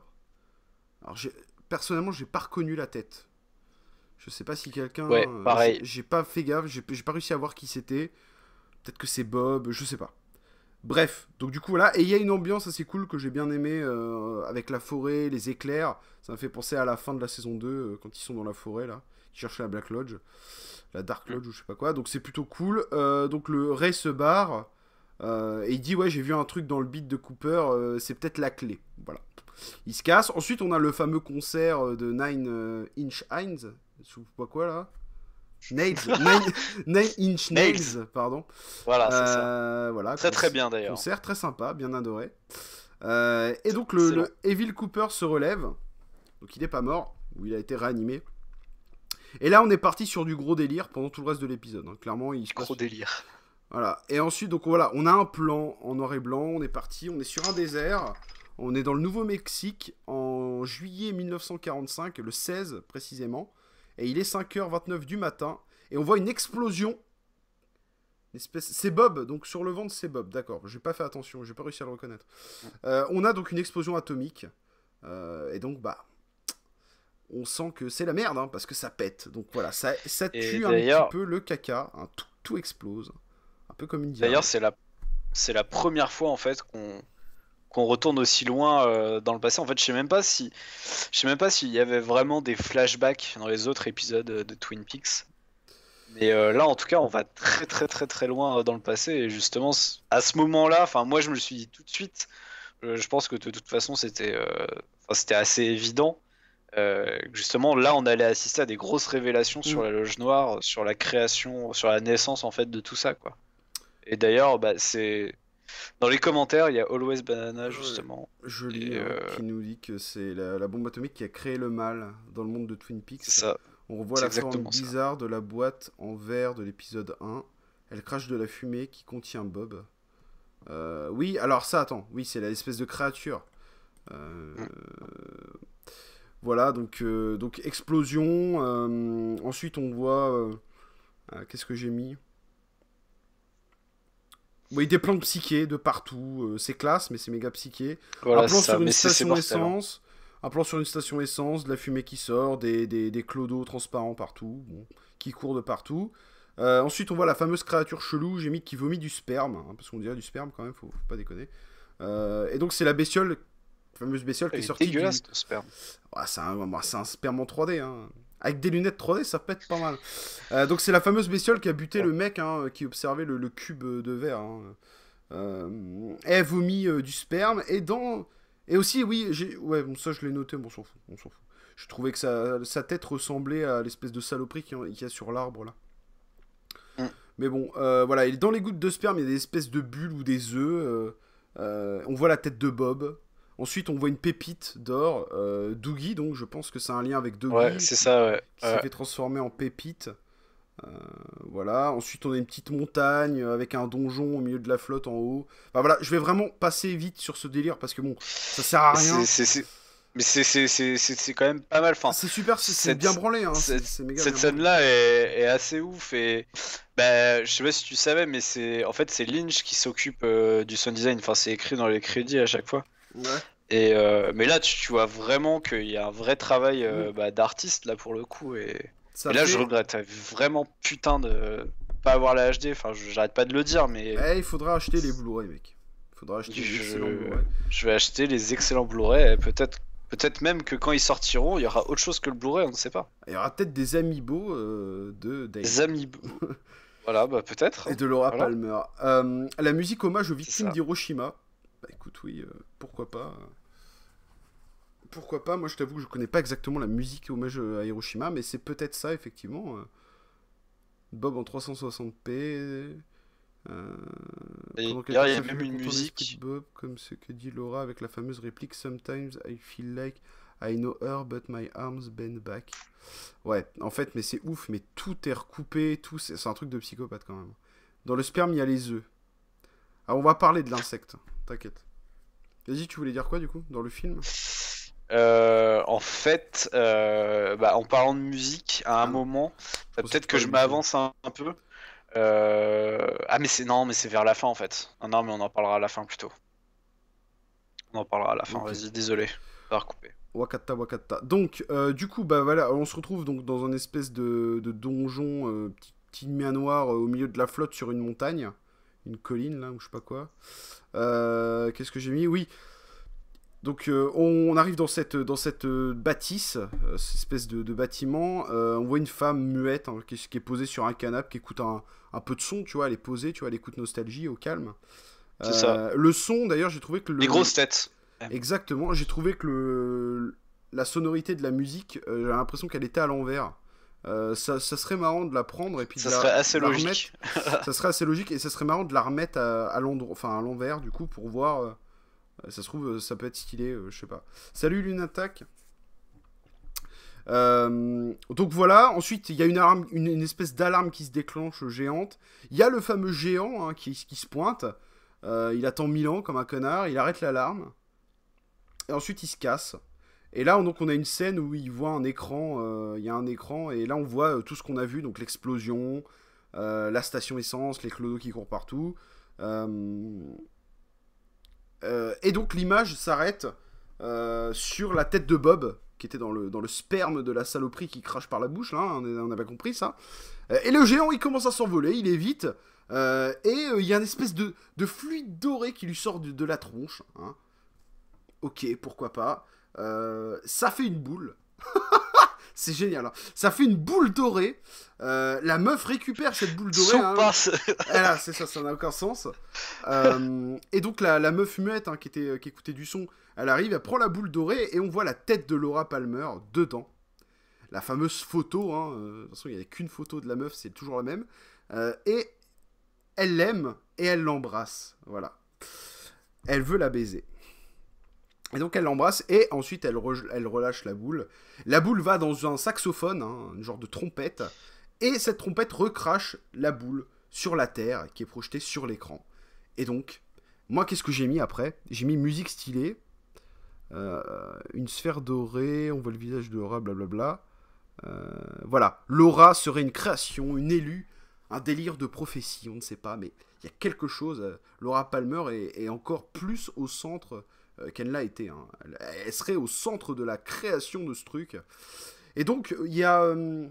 Alors, personnellement, j'ai pas reconnu la tête. Je sais pas si quelqu'un. pareil. j'ai pas fait gaffe, j'ai pas réussi à voir qui c'était. Peut-être que c'est Bob, je sais pas. Bref, donc du coup voilà, et il y a une ambiance assez cool que j'ai bien aimé euh, avec la forêt, les éclairs. Ça me fait penser à la fin de la saison 2 euh, quand ils sont dans la forêt là, ils cherchent la Black Lodge, la Dark Lodge ou je sais pas quoi. Donc c'est plutôt cool. Euh, donc le Ray se barre et il dit ouais j'ai vu un truc dans le beat de Cooper, c'est peut-être la clé. Voilà, il se casse. Ensuite on a le fameux concert de Nine Inch Hines, je sais pas quoi là. Nails, (laughs) nine, Nails, pardon. Voilà, c'est ça. Euh, voilà, très très bien d'ailleurs. Concert très sympa, bien adoré. Euh, et donc le, Evil Cooper se relève, donc il n'est pas mort, ou il a été réanimé. Et là on est parti sur du gros délire pendant tout le reste de l'épisode. Hein. Clairement, il se gros délire. Voilà. Et ensuite donc voilà, on a un plan en noir et blanc, on est parti, on est sur un désert. On est dans le Nouveau-Mexique en juillet 1945, le 16 précisément. Et il est 5h29 du matin. Et on voit une explosion. C'est Bob, donc sur le ventre, c'est Bob. D'accord, j'ai pas fait attention, j'ai pas réussi à le reconnaître. Euh, on a donc une explosion atomique. Euh, et donc, bah, on sent que c'est la merde, hein, parce que ça
pète. Donc voilà, ça, ça tue un petit
peu le caca, hein, tout, tout, explose. Un peu
comme une D'ailleurs, c'est la, c'est la première fois en fait qu'on qu'on retourne aussi loin euh, dans le passé. En fait, je sais même pas si, je sais même pas s'il y avait vraiment des flashbacks dans les autres épisodes de Twin Peaks. Mais euh, là, en tout cas, on va très très très très loin dans le passé. Et justement, à ce moment-là, enfin, moi, je me suis dit tout de suite. Euh, je pense que de toute façon, c'était, c'était assez évident. justement, là, on allait assister à des grosses révélations sur mm. la Loge Noire, sur la création, sur la naissance en fait de tout ça, quoi. Et d'ailleurs, bah, c'est dans les commentaires, il y a Always Banana, justement. Je lis,
hein, euh, qui nous dit que c'est la, bombe atomique qui a créé le mal dans le monde de Twin Peaks. Ça. On revoit la forme bizarre de la boîte en verre de l'épisode 1. Elle crache de la fumée qui contient Bob. Euh, oui, alors ça, attends. Oui, c'est l'espèce de créature. Euh, mm. Voilà, donc, donc explosion. ensuite, on voit... Qu'est-ce que j'ai mis oui, des plans de de partout. Euh, c'est classe, mais c'est méga psyché. un plan sur une station hein. essence. Un plan sur une station essence, de la fumée qui sort, des, des, des clodos transparents partout, qui courent de partout. Euh, ensuite, on voit la fameuse créature chelou, j'ai mis qui vomit du sperme, hein, parce qu'on dirait du sperme quand même, faut, pas déconner. Euh, et donc, c'est la bestiole, fameuse bestiole qui est sortie. dégueulasse du... sperme. Ah, c'est un, bah, un, sperme en 3D. Hein avec des lunettes 3D, ça pète pas mal. Euh, donc c'est la fameuse bestiole qui a buté le mec hein, euh, qui observait le, cube euh, de verre. Hein. elle vomit du sperme et dans et aussi oui j'ai ouais bon ça je l'ai noté, bon, on s'en fout, Je trouvais que sa, tête ressemblait à l'espèce de saloperie qu'il y a sur l'arbre là. Mm. Mais bon, voilà, dans les gouttes de sperme, il y a des espèces de bulles ou des œufs. on voit la tête de Bob. Ensuite, on voit une pépite d'or, euh, Doogie, donc je pense que c'est un lien avec Doogie. Ouais, c'est ça, ouais. Qui s'est fait transformer en pépite. Euh, voilà. Ensuite, on a une petite montagne avec un donjon au milieu de la flotte en haut. Enfin, voilà, je vais vraiment passer vite sur ce délire parce que bon, ça sert à rien.
Mais c'est quand même pas mal. Enfin, c'est super, c'est bien branlé. Hein. méga cette scène-là est, assez ouf. Et ben je sais pas si tu savais, mais c'est en fait c'est Lynch qui s'occupe euh, du sound design. Enfin, c'est écrit dans les crédits à chaque fois. Ouais. Euh, mais là, tu, vois vraiment qu'il y a un vrai travail euh, bah, d'artiste là pour le coup. Et, là, je regrette vraiment putain de pas avoir la HD. Enfin, j'arrête pas de le dire, mais. Eh, il faudra acheter les Blu-ray, mec. Il faudra acheter je... les excellents Blu-ray. Je vais acheter les excellents Blu-ray. Peut-être Peut-être même que quand ils sortiront, il y aura autre chose que le Blu-ray, on ne sait pas. Il y aura peut-être des amiibo euh, de Des amiibo. (laughs) voilà, bah peut-être. Hein. Et de Laura Palmer.
la musique hommage aux victimes d'Hiroshima. Bah écoute, oui, pourquoi pas pourquoi pas Moi, je t'avoue, que je connais pas exactement la musique hommage euh, à Hiroshima, mais c'est peut-être ça, effectivement. Euh. Bob en 360p. Euh, il y a même une musique. comme ce que dit Laura avec la fameuse réplique Sometimes I feel like I know her, but my arms bend back. Ouais, en fait, mais c'est ouf, mais tout est recoupé, tout, c'est un truc de psychopathe quand même. Dans le sperme, il y a les œufs. Ah, on va parler de l'insecte, hein, t'inquiète. Vas-y, tu voulais dire quoi du coup dans le
film euh, en fait, euh, bah, en parlant de musique, à un ah. moment, peut-être que je m'avance un, peu. Euh, ah mais c'est non, mais c'est vers la fin en fait. non, mais on en parlera à la fin plutôt. On en parlera à la fin. Vas-y, désolé, va coupé.
Wakata, Wakata. Donc, du coup, bah voilà, on se retrouve donc dans une espèce de, donjon, petit, petit manoir au milieu de la flotte sur une montagne, une colline là ou je sais pas quoi. Qu'est-ce que j'ai mis Oui. Donc euh, on arrive dans cette, dans cette euh, bâtisse, euh, cette espèce de, bâtiment. on voit une femme muette hein, qui, est posée sur un canapé, qui écoute un, peu de son, tu vois, elle est posée, tu vois, elle écoute Nostalgie au calme. C'est ça. Le son, d'ailleurs, j'ai trouvé que... Le... Les grosses têtes. Exactement, j'ai trouvé que la sonorité de la musique, j'ai l'impression qu'elle était à l'envers. Ça, serait marrant de la prendre et puis de serait la, assez serait assez logique. ça serait assez logique et ça serait marrant de la remettre à, à l'envers du coup pour voir ça se trouve, ça peut être stylé, euh, je sais pas. Salut lune attaque. Euh, donc voilà, ensuite il y a une, arme, une, espèce d'alarme qui se déclenche géante. Il y a le fameux géant hein, qui, se pointe. Euh, il attend ans comme un connard, il arrête l'alarme. Et ensuite il se casse. Et là, donc, on a une scène où il voit un écran, il y a un écran, et là on voit tout ce qu'on a vu, donc l'explosion, la station essence, les clodos qui courent partout. Euh, et donc l'image s'arrête euh, sur la tête de Bob, qui était dans le, dans le sperme de la saloperie qui crache par la bouche, là, on n'a pas compris ça. Euh, et le géant, il commence à s'envoler, il évite, euh, et il y a une espèce de, de, fluide doré qui lui sort de, la tronche. Hein. Ok, pourquoi pas. ça fait une boule. (laughs) C'est génial. Hein. Ça fait une boule dorée. Euh, la meuf récupère cette boule dorée. ah (laughs) c'est ça, ça n'a aucun sens. Euh, et donc la, meuf muette hein, qui, était, euh, qui écoutait du son, elle arrive, elle prend la boule dorée et on voit la tête de Laura Palmer dedans. La fameuse photo, hein, de toute façon il n'y avait qu'une photo de la meuf, c'est toujours la même. et elle l'aime et elle l'embrasse. Voilà. Elle veut la baiser. Et donc elle l'embrasse et ensuite elle, relâche la boule. La boule va dans un saxophone, hein, un genre de trompette, et cette trompette recrache la boule sur la terre qui est projetée sur l'écran. Et donc, moi qu'est-ce que j'ai mis après J'ai mis musique stylée, euh, une sphère dorée, on voit le visage de Laura, blablabla. Euh, voilà, Laura serait une création, une élue, un délire de prophétie, on ne sait pas, mais il y a quelque chose. Euh, Laura Palmer est, est encore plus au centre qu'elle euh, l'a été. Hein. Elle serait au centre de la création de ce truc. Et donc, euh, il y a. Euh,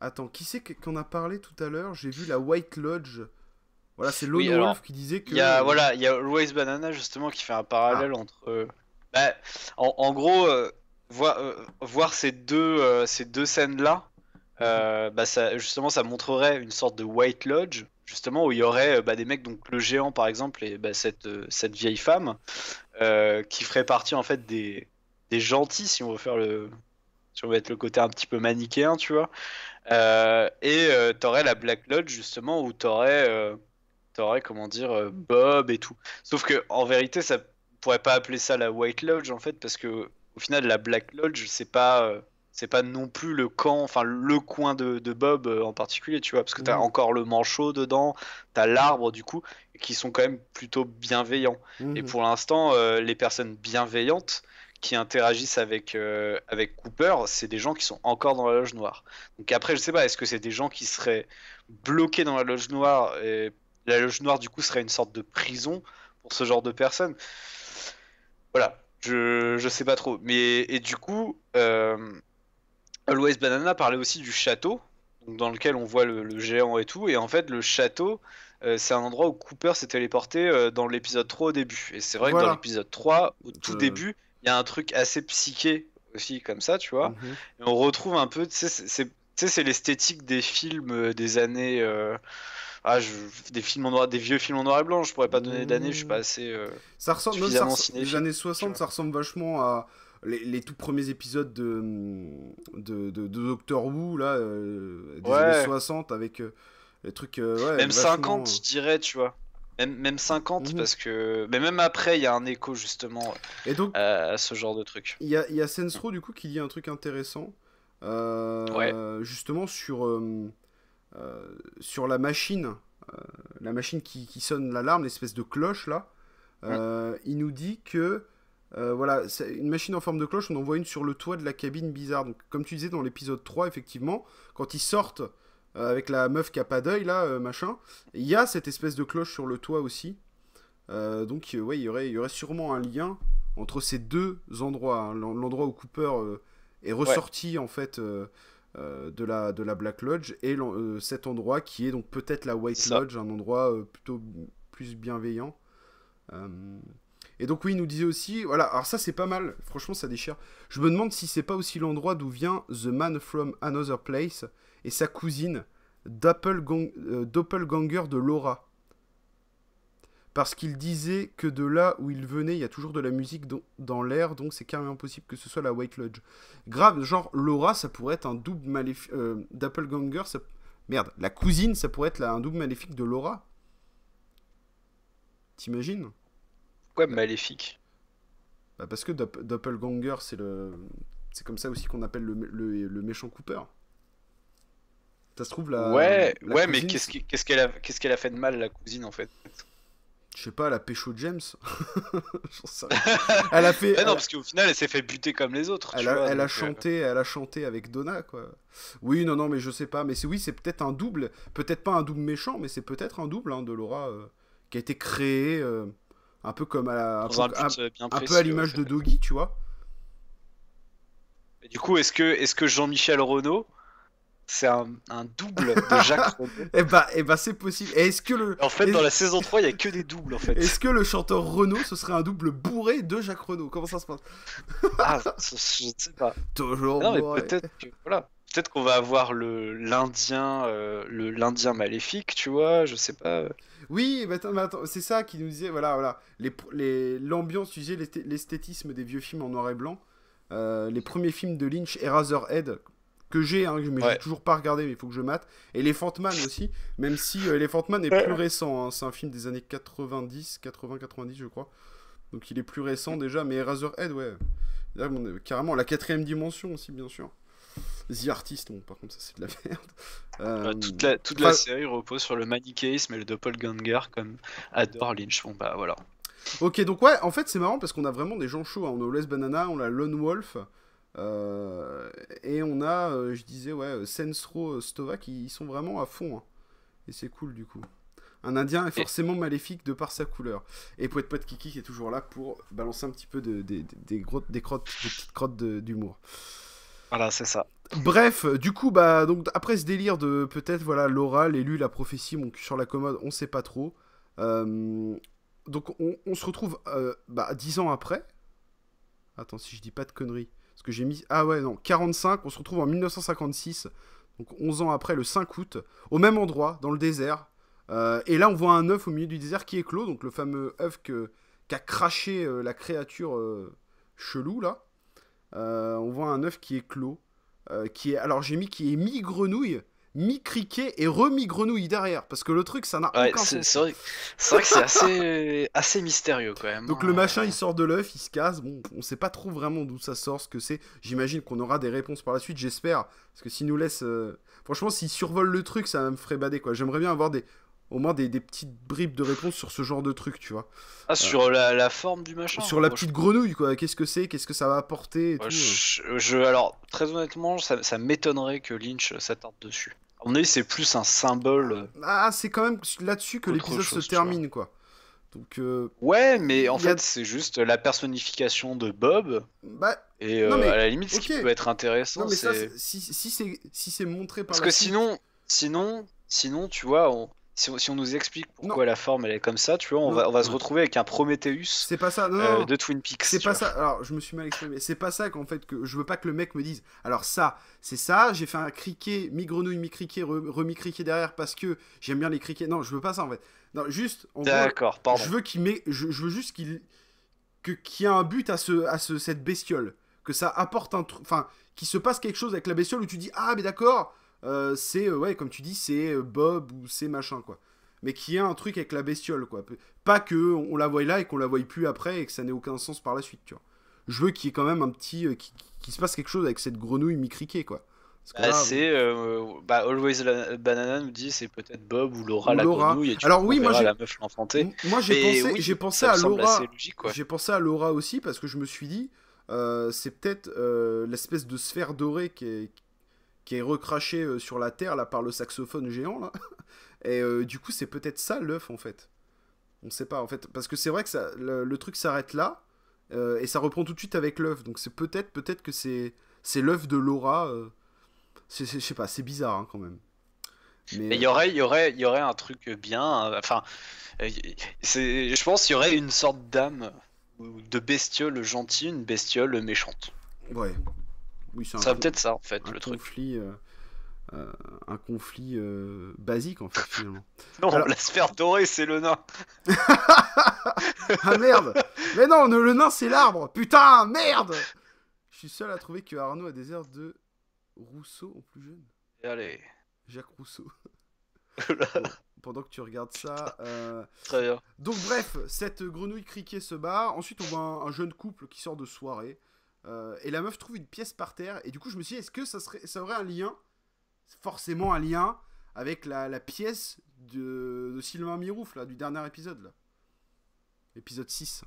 attends, qui c'est qu'on a parlé tout à l'heure J'ai vu la White Lodge. Voilà, c'est Lone qui disait que. voilà,
il y a Royce Banana justement qui fait un parallèle ah. entre. Bah, en, gros, voir, ces deux, ces deux scènes-là, bah, justement, ça montrerait une sorte de White Lodge justement où il y aurait euh, bah, des mecs donc le géant par exemple et bah, cette, euh, cette vieille femme euh, qui ferait partie en fait des, gentils si on veut faire le si on veut être le côté un petit peu manichéen tu vois et t'aurais la Black Lodge justement où t'aurais comment dire Bob et tout sauf que en vérité ça pourrait pas appeler ça la White Lodge en fait parce que au final la Black Lodge c'est pas c'est pas non plus le camp, enfin le coin de, Bob euh, en particulier, tu vois, parce que t'as mm. encore le manchot dedans, t'as l'arbre du coup, qui sont quand même plutôt bienveillants. Et mm-hmm. pour l'instant, euh, les personnes bienveillantes qui interagissent avec, euh, avec Cooper, c'est des gens qui sont encore dans la loge noire. Donc après, je sais pas, est-ce que c'est des gens qui seraient bloqués dans la loge noire et la loge noire du coup serait une sorte de prison pour ce genre de personnes Voilà, je, je sais pas trop. Mais et du coup, Always Banana parlait aussi du château, dans lequel on voit le, géant et tout. Et en fait, le château, euh, c'est un endroit où Cooper s'est téléporté euh, dans l'épisode 3 au début. Et c'est vrai que dans l'épisode 3, au tout euh. début, il y a un truc assez psyché aussi, comme ça, tu vois. Mhm. Et on retrouve un peu, tu sais, c'est l'esthétique des films des années. Ah, des films en noir, des vieux films en noir et blanc, je pourrais pas donner d'année, je suis pas mmh. assez. ça ressemble, les
années 60, ça ressemble vachement à, les, tout premiers épisodes hum, de, de, de, Doctor Who, là, euh, des années 60, avec euh, les trucs. Euh, même 50, je
dirais, tu vois. Même, même 50, mhm. parce que. Mais même après, il y a un écho, justement, Et donc, à ce genre de truc.
Il y a, Sensro, du coup, qui dit un truc intéressant. Ouais. Justement, sur, sur la machine. la machine qui, sonne l'alarme, l'espèce de cloche, là. Mm. Il nous dit que euh, voilà, une machine en forme de cloche, on en voit une sur le toit de la cabine bizarre. Donc, comme tu disais dans l'épisode 3, effectivement, quand ils sortent euh, avec la meuf qui a pas d'œil, là, euh, machin, il y a cette espèce de cloche sur le toit aussi. donc, ouais, y il y aurait sûrement un lien entre ces deux endroits. Hein. L'endroit où Cooper est ressorti, en fait, de, la, de la Black Lodge, et cet endroit qui est donc peut-être la White Lodge, un endroit plutôt plus bienveillant. Et donc oui, il nous disait aussi, voilà, alors ça c'est pas mal, franchement ça déchire. Je me demande si c'est pas aussi l'endroit d'où vient The Man from Another Place et sa cousine, euh, doppelganger de Laura. Parce qu'il disait que de là où il venait, il y a toujours de la musique dans, l'air, donc c'est carrément possible que ce soit la White Lodge. Grave, genre Laura, ça pourrait être un double maléfique... Euh, doppelganger, ça... Merde, la cousine, ça pourrait être un double maléfique de Laura. T'imagines
pourquoi maléfique
bah, Parce que Doppelganger, c'est le... C'est comme ça aussi qu'on appelle le, le, méchant Cooper. Ça se trouve, la. Ouais, ouais mais qu'est-ce
qu'elle ce qu'elle a, qu'est-ce qu'elle a fait de mal, la cousine, en fait
je sais pas, la pécho James. (laughs)
elle a fait. (laughs) non, parce qu'au final, elle s'est fait buter comme les autres. Elle, a, elle a euh, chanté,
elle a chanté avec Donna, quoi. Oui, non, non, mais je sais pas. Mais oui, c'est peut-être un double, peut-être pas un double méchant, mais c'est peut-être un double hein, de Laura euh, qui a été créé. Euh, un peu comme à, euh, un, peu, à l'image euh, de Doggy, tu vois.
du coup, est-ce que, est que Jean-Michel Renault, c'est un, double de Jacques (laughs) Renault Eh bah, et eh bah c'est possible. Est-ce que le... En fait, dans la saison 3, il y a que des doubles, en fait. Est-ce que le chanteur Renault, ce serait un double bourré de
Jacques Renault Comment ça se passe
Ah, je ne sais pas. Toujours Non, peut-être que... Voilà peut-être qu'on va avoir le l'Indien, euh, le l'Indien maléfique, tu vois, je sais
pas. Oui, attends, c'est ça qui nous disait, voilà, voilà, les l'ambiance, tu l'esthétisme des vieux films en noir et blanc, euh, les premiers films de Lynch, Eraserhead que j'ai, hein, mais j'ai toujours pas regardé, mais il faut que je mate, et les Man aussi, même si euh, les Man est plus récent, hein. c'est un film des années 90, 80, 90, je crois, donc il est plus récent déjà, mais Eraserhead, ouais, carrément la quatrième dimension aussi, bien sûr. The Artist, bon, par contre, ça c'est de la merde.
Euh, euh, toute la, série repose sur le manichéisme et le doppelganger, comme adore Lynch. Bon, bah voilà.
Ok, donc ouais, en fait, c'est marrant parce qu'on a vraiment des gens chauds. Hein. On a Oles Banana, on a Lone Wolf, euh, et on a, je disais, ouais, Sensro, Stova, qui ils sont vraiment à fond. Hein. Et c'est cool du coup. Un Indien est forcément maléfique de par sa couleur. Et Poète Poète Kiki qui est toujours là pour balancer un petit peu de, des, des crottes, des petites crottes d'humour. Voilà, c'est ça. Bref, euh, du coup, bah, donc, après ce délire de peut-être voilà l'oral, l'élu, la prophétie, mon cul sur la commode, on sait pas trop. Euh, donc on, se retrouve 10 euh, bah, ans après. Attends, si je dis pas de conneries. Ce que j'ai mis... Ah ouais, non, 45, on se retrouve en 1956. Donc 11 ans après, le 5 août, au même endroit, dans le désert. et là, on voit un œuf au milieu du désert qui éclot, donc le fameux œuf que, qu'a craché la créature chelou, là. on voit un œuf qui éclot. Euh, qui est, alors j'ai mis qui est mi-grenouille, mi-criquet et remi-grenouille derrière, parce que le truc, ça n'a aucun sens.
C'est que c'est (laughs) assez, mystérieux quand même. Donc le hein.
machin, il sort de l'œuf, il se casse, bon, on sait pas trop vraiment d'où ça sort, ce que c'est. J'imagine qu'on aura des réponses par la suite, j'espère, parce que s'il nous laisse... Euh, franchement, s'il survole le truc, ça me ferait bader, quoi. J'aimerais bien avoir des au moins des, petites bribes de réponses sur ce genre de truc, tu vois.
Ah, euh, sur la, forme du machin. Sur la petite
grenouille, quoi. Qu'est-ce que c'est Qu'est-ce que ça va apporter hein.
je, alors, très honnêtement, ça, m'étonnerait que Lynch s'attarde dessus. on mon c'est plus un symbole. Euh,
ah, c'est quand même là-dessus que l'épisode se termine, quoi. Donc, euh,
ouais, mais en fait, c'est juste la personnification de Bob. Bah, et à la limite, ce qui peut être intéressant, si,
si c'est montré par. Parce que sinon,
sinon, sinon, tu vois, on, si on, nous explique pourquoi la forme elle est comme ça, tu vois, on va, se retrouver avec un Prometheus c'est pas ça, euh, de Twin Peaks.
C'est pas ça, alors je me suis mal exprimé, c'est pas ça qu'en fait, que je veux pas que le mec me dise, alors ça, c'est ça, j'ai fait un criquet, mi-grenouille, mi-criquet, remi-criquet derrière parce que j'aime bien les criquets, non, je veux pas ça en fait. Non, juste, D'accord, pardon. Je veux, qu'il met, je, veux juste qu'il qu'il y a un but à, ce, à cette bestiole, que ça apporte un truc, enfin, qu'il se passe quelque chose avec la bestiole où tu dis, ah mais d'accord euh, c'est, euh, ouais, comme tu dis, c'est euh, Bob ou c'est machin, quoi. Mais qui a un truc avec la bestiole, quoi. Pas que on la voie là et qu'on la voie plus après et que ça n'ait aucun sens par la suite, tu vois. Je veux qu'il y ait quand même un petit. qui se passe quelque chose avec cette grenouille micriquée, quoi.
Bah, c'est bah, Always Banana nous dit c'est peut-être Bob ou Laura la grenouille. Alors oui, moi j'ai j'ai pensé, à Laura.
J'ai pensé à Laura aussi parce que je me suis dit c'est peut-être l'espèce de sphère dorée qui est, qui est recraché euh, sur la terre là par le saxophone géant (laughs) Et euh, du coup, c'est peut-être ça l'œuf en fait. On ne sait pas en fait, parce que c'est vrai que ça, le, truc s'arrête là euh, et ça reprend tout de suite avec l'œuf. Donc c'est peut-être, peut-être que c'est c'est l'œuf de Laura. Je ne sais pas, c'est bizarre hein, quand même.
Mais il y aurait, y aurait, y aurait un truc bien. Hein, enfin, je pense qu'il y aurait une sorte d'âme de bestiole gentille, une bestiole méchante. Ouais, oui, c'est ça peut-être ça en fait un le conflit,
truc. Euh, euh, un conflit euh, basique en fait finalement. (laughs) Non, la
sphère dorée c'est le nain. (laughs)
ah merde Mais non, le nain c'est l'arbre Putain, merde Je suis seul à trouver que Arnaud a des airs de Rousseau au plus jeune. Allez. Jacques Rousseau. (laughs) Oh pendant que tu regardes ça. Très bien. Donc bref, cette grenouille criquée se bat. Ensuite on voit un jeune couple qui sort de soirée. Euh, et la meuf trouve une pièce par terre. Et du coup, je me suis dit, est-ce que ça, serait, ça aurait un lien Forcément un lien avec la, pièce de, de, Sylvain Mirouf, là, du dernier épisode. Là. Épisode 6.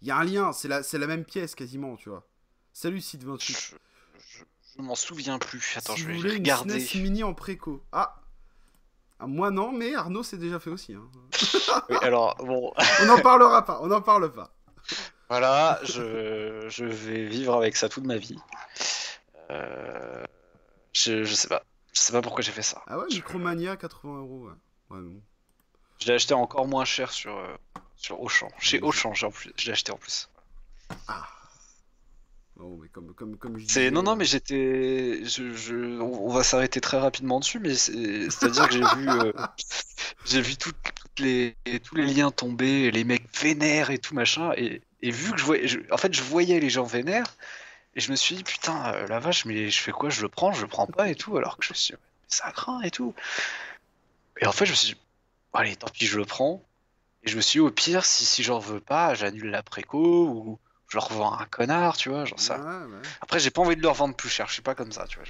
Il y a un lien, c'est la, la même pièce quasiment, tu vois. Salut Sid 28. Je,
je, m'en souviens plus. Attends, je vais vous regarder. Une
mini en préco. Ah. ah moi non, mais Arnaud s'est déjà fait aussi. Hein.
alors bon. (laughs) on
n'en parlera pas. On n'en parle pas.
Voilà, je, vais vivre avec ça toute ma vie. Euh, je, sais pas. Je sais pas pourquoi j'ai fait ça.
Ah ouais, Micromania, 80 euros.
Ouais, Je l'ai acheté encore moins cher sur, euh, sur Auchan. Chez Auchan, j'ai je acheté en plus. Ah. Non, mais comme, comme, Non, non, euh, mais j'étais. On, va s'arrêter très rapidement dessus, mais c'est-à-dire que j'ai vu. (laughs) J'ai vu toutes les... tous les liens tomber, les mecs vénères et tout machin, et et vu que je voyais, en fait, je voyais les gens vénères, et je me suis dit, putain, euh, la vache, mais je fais quoi Je le prends, je le prends pas et tout, alors que je suis ça craint et tout. Et en fait, je me suis dit, allez, tant pis, je le prends. Et je me suis dit, au pire, si, si j'en veux pas, j'annule la préco ou je leur revends un connard, tu vois, genre ça. Après, j'ai pas envie de leur vendre plus cher, je suis pas comme ça, tu vois.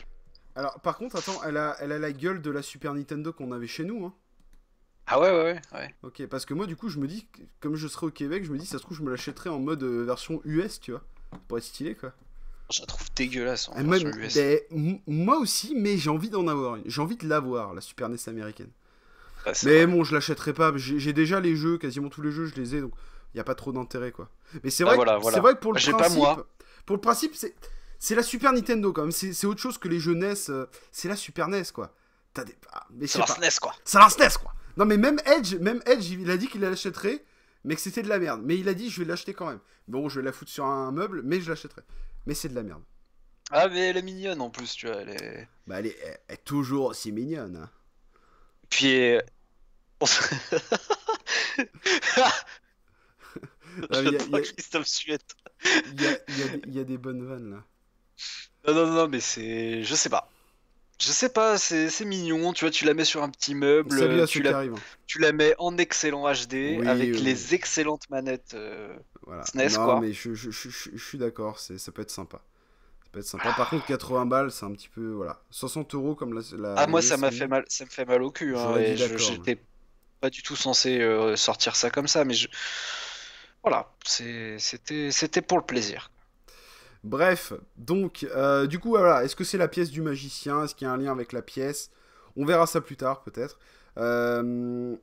Alors, par contre, attends, elle a, elle a la gueule de la Super Nintendo qu'on avait chez nous, hein. Ah ouais, ouais, ouais, Ok, parce que moi, du coup, je me dis, comme je serai au Québec, je me dis, ça se trouve, je me l'achèterai euh, hein, en mode version US, tu vois. Pour être stylé, quoi. Je trouve dégueulasse en moi, moi aussi, mais j'ai envie d'en avoir une. J'ai envie de l'avoir, la Super NES américaine. Bah, mais bon, je l'achèterai pas. J'ai déjà les jeux, quasiment tous les jeux, je les ai, donc il n'y a pas trop d'intérêt, quoi. Mais c'est bah, vrai, vrai que pour le principe... Pas moi. Pour le principe, c'est... C'est la Super Nintendo quand même, c'est autre chose que les jeux NES, euh, c'est la Super NES quoi. Des... Ah, c'est la SNES e quoi. C'est la SNES quoi. Non, mais même Edge, même Edge, il a dit qu'il l'achèterait, mais que c'était de la merde. Mais il a dit, je vais l'acheter quand même. Bon, je vais la foutre sur un meuble, mais je l'achèterai. Mais c'est de la merde.
Ah, mais elle est mignonne en plus, tu vois. Elle est. Bah, elle est, toujours aussi mignonne. Hein. Puis. Euh, on (laughs) Christophe Suette. Il y a, des bonnes vannes là. Non, non, non, mais c'est. Je sais pas. Je sais pas, c'est mignon, tu vois, tu la mets sur un petit meuble, euh, tu, la, mets en excellent HD avec les excellentes manettes SNES, euh, e non, mais
je, suis d'accord, ça peut être sympa. peut être sympa. Par contre, 80 balles, c'est un petit
peu. Voilà. 60 euros comme la. Ah, moi, ça m'a e. fait mal, ça me fait mal au cul. hein, J'étais pas du tout censé euh, sortir ça comme ça, mais je... voilà, c'était pour le plaisir.
Bref, donc, euh, du coup, voilà, est-ce que c'est la pièce du magicien Est-ce qu'il y a un lien avec la pièce On verra ça plus tard, peut-être. Euh,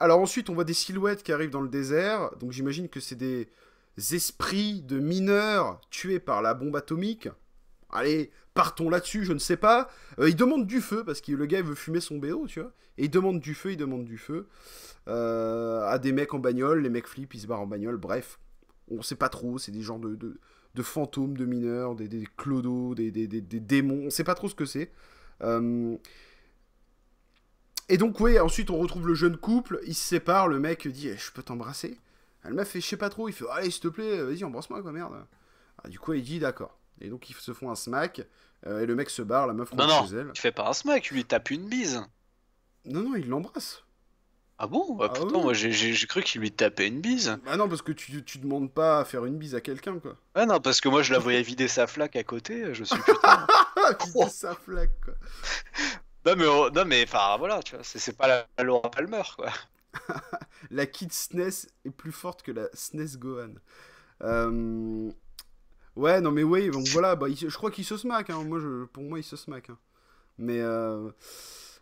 alors ensuite, on voit des silhouettes qui arrivent dans le désert, donc j'imagine que c'est des esprits de mineurs tués par la bombe atomique. Allez, partons là-dessus, je ne sais pas. Euh, il demande du feu, parce que le gars veut fumer son BO, tu vois. Et il demande du feu, il demande du feu. à des mecs en bagnole, les mecs flippent, ils se barrent en bagnole, bref. On sait pas trop, c'est des gens de, de de fantômes, de mineurs, des, des clodos, des, démons. On sait pas trop ce que c'est. Euh, et donc, oui, ensuite, on retrouve le jeune couple. Ils se séparent. Le mec dit eh, Je peux t'embrasser Elle m'a fait Je sais pas trop. Il fait Allez, s'il te plaît, euh, vas-y, embrasse-moi, quoi, merde. Ah, du coup, il dit D'accord. Et donc, ils se font un smack. Euh, et le mec se barre.
La meuf rentre chez elle. il fais pas un smack, il lui tape une bise. Non, non, il l'embrasse. Ah bon ah Pourtant, moi j'ai cru qu'il lui tapait une bise.
Ah non, parce que tu, tu demandes pas à faire une
bise à quelqu'un, quoi. Ah non, parce que moi je la voyais (laughs) vider sa flaque à côté, je suis putain.
(laughs) vider
sa flaque, quoi. non, mais enfin voilà, tu vois, c'est pas la, Laura Palmer, quoi.
(laughs) la Kid SNES est plus forte que la SNES e Gohan. Euh, ouais, non, mais oui, donc voilà, bah, je crois qu'il se smack, hein. moi, pour moi, il se smack. Hein. Mais. Euh,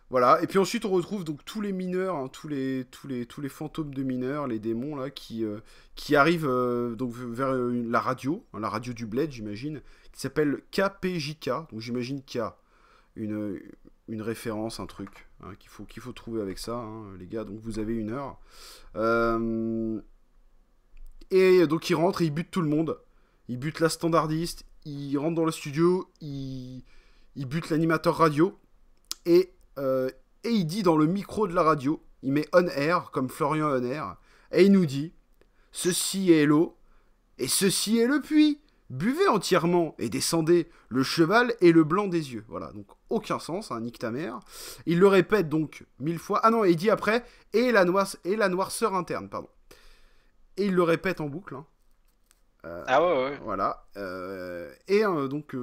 voilà, et puis ensuite on retrouve donc tous les mineurs, hein, tous, les, tous, les, tous les fantômes de mineurs, les démons là, qui, euh, qui arrivent euh, donc vers euh, la radio, hein, la radio du bled j'imagine, qui s'appelle KPJK, donc j'imagine qu'il y a une, une référence, un truc hein, qu'il faut, qu'il faut trouver avec ça, les gars, donc vous avez une heure. Et donc il rentre et il bute tout le monde, il bute la standardiste, il rentre dans le studio, il, il bute l'animateur radio, et euh, et il dit dans le micro de la radio, il met on air, comme Florian on air, et il nous dit Ceci est l'eau, et ceci est le puits. Buvez entièrement et descendez le cheval et le blanc des yeux. Voilà, donc aucun sens, hein, nique Il le répète donc mille fois. Ah non, il dit après et la, et la noirceur interne, pardon. Et il le répète en boucle. Hein.
Euh, ah ouais, ouais.
Voilà. Euh, et donc,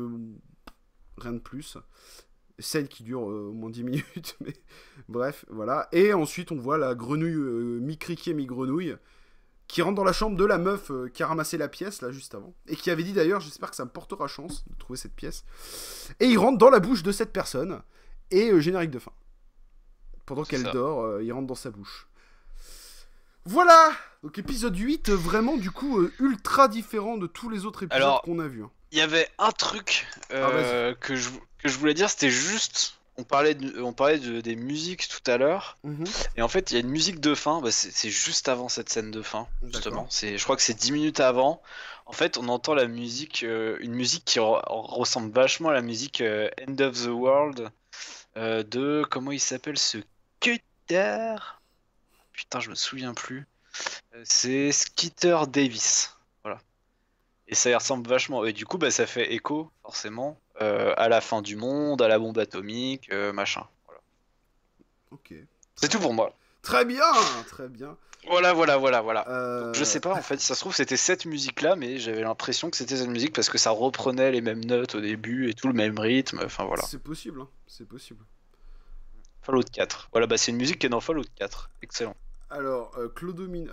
rien de plus scène qui dure euh, au moins 10 (laughs) minutes, mais bref, voilà. Et ensuite, on voit la grenouille euh, mi-criquet, mi-grenouille qui rentre dans la chambre de la meuf euh, qui a ramassé la pièce là juste avant et qui avait dit d'ailleurs j'espère que ça me portera chance de trouver cette pièce et il rentre dans la bouche de cette personne et générique de fin pendant qu'elle dort il rentre dans sa bouche voilà donc épisode 8 vraiment du coup ultra différent de tous les autres épisodes qu'on
a vus hein. Il y avait un truc
ah, euh,
que, je, que je voulais dire, c'était juste. On parlait, on parlait de, des musiques tout à l'heure, mhm. et en fait, il y a une musique de fin, bah, c'est juste avant cette scène de fin, justement. Je crois que c'est 10 minutes avant. En fait, on entend la musique, euh, une musique qui ressemble vachement à la musique euh, End of the World de. Comment il s'appelle ce cutter Putain, je me souviens plus. c'est Skitter Davis. Et ça y ressemble vachement. Et du coup, bah, ça fait écho, forcément, euh, à la fin du monde, à la bombe atomique, euh, machin. Voilà. Ok. C'est tout pour moi. Très
bien, très bien.
Voilà, voilà, voilà, voilà. Euh, je sais pas, en fait, ça se trouve, c'était cette musique-là, mais j'avais l'impression que c'était cette musique parce que ça reprenait les mêmes notes au début et tout le même rythme. Enfin, voilà. C'est
possible, hein. c'est possible.
Fallout 4. Voilà, bah, c'est une musique qui est dans Fallout 4. Excellent.
Alors, Clodomine,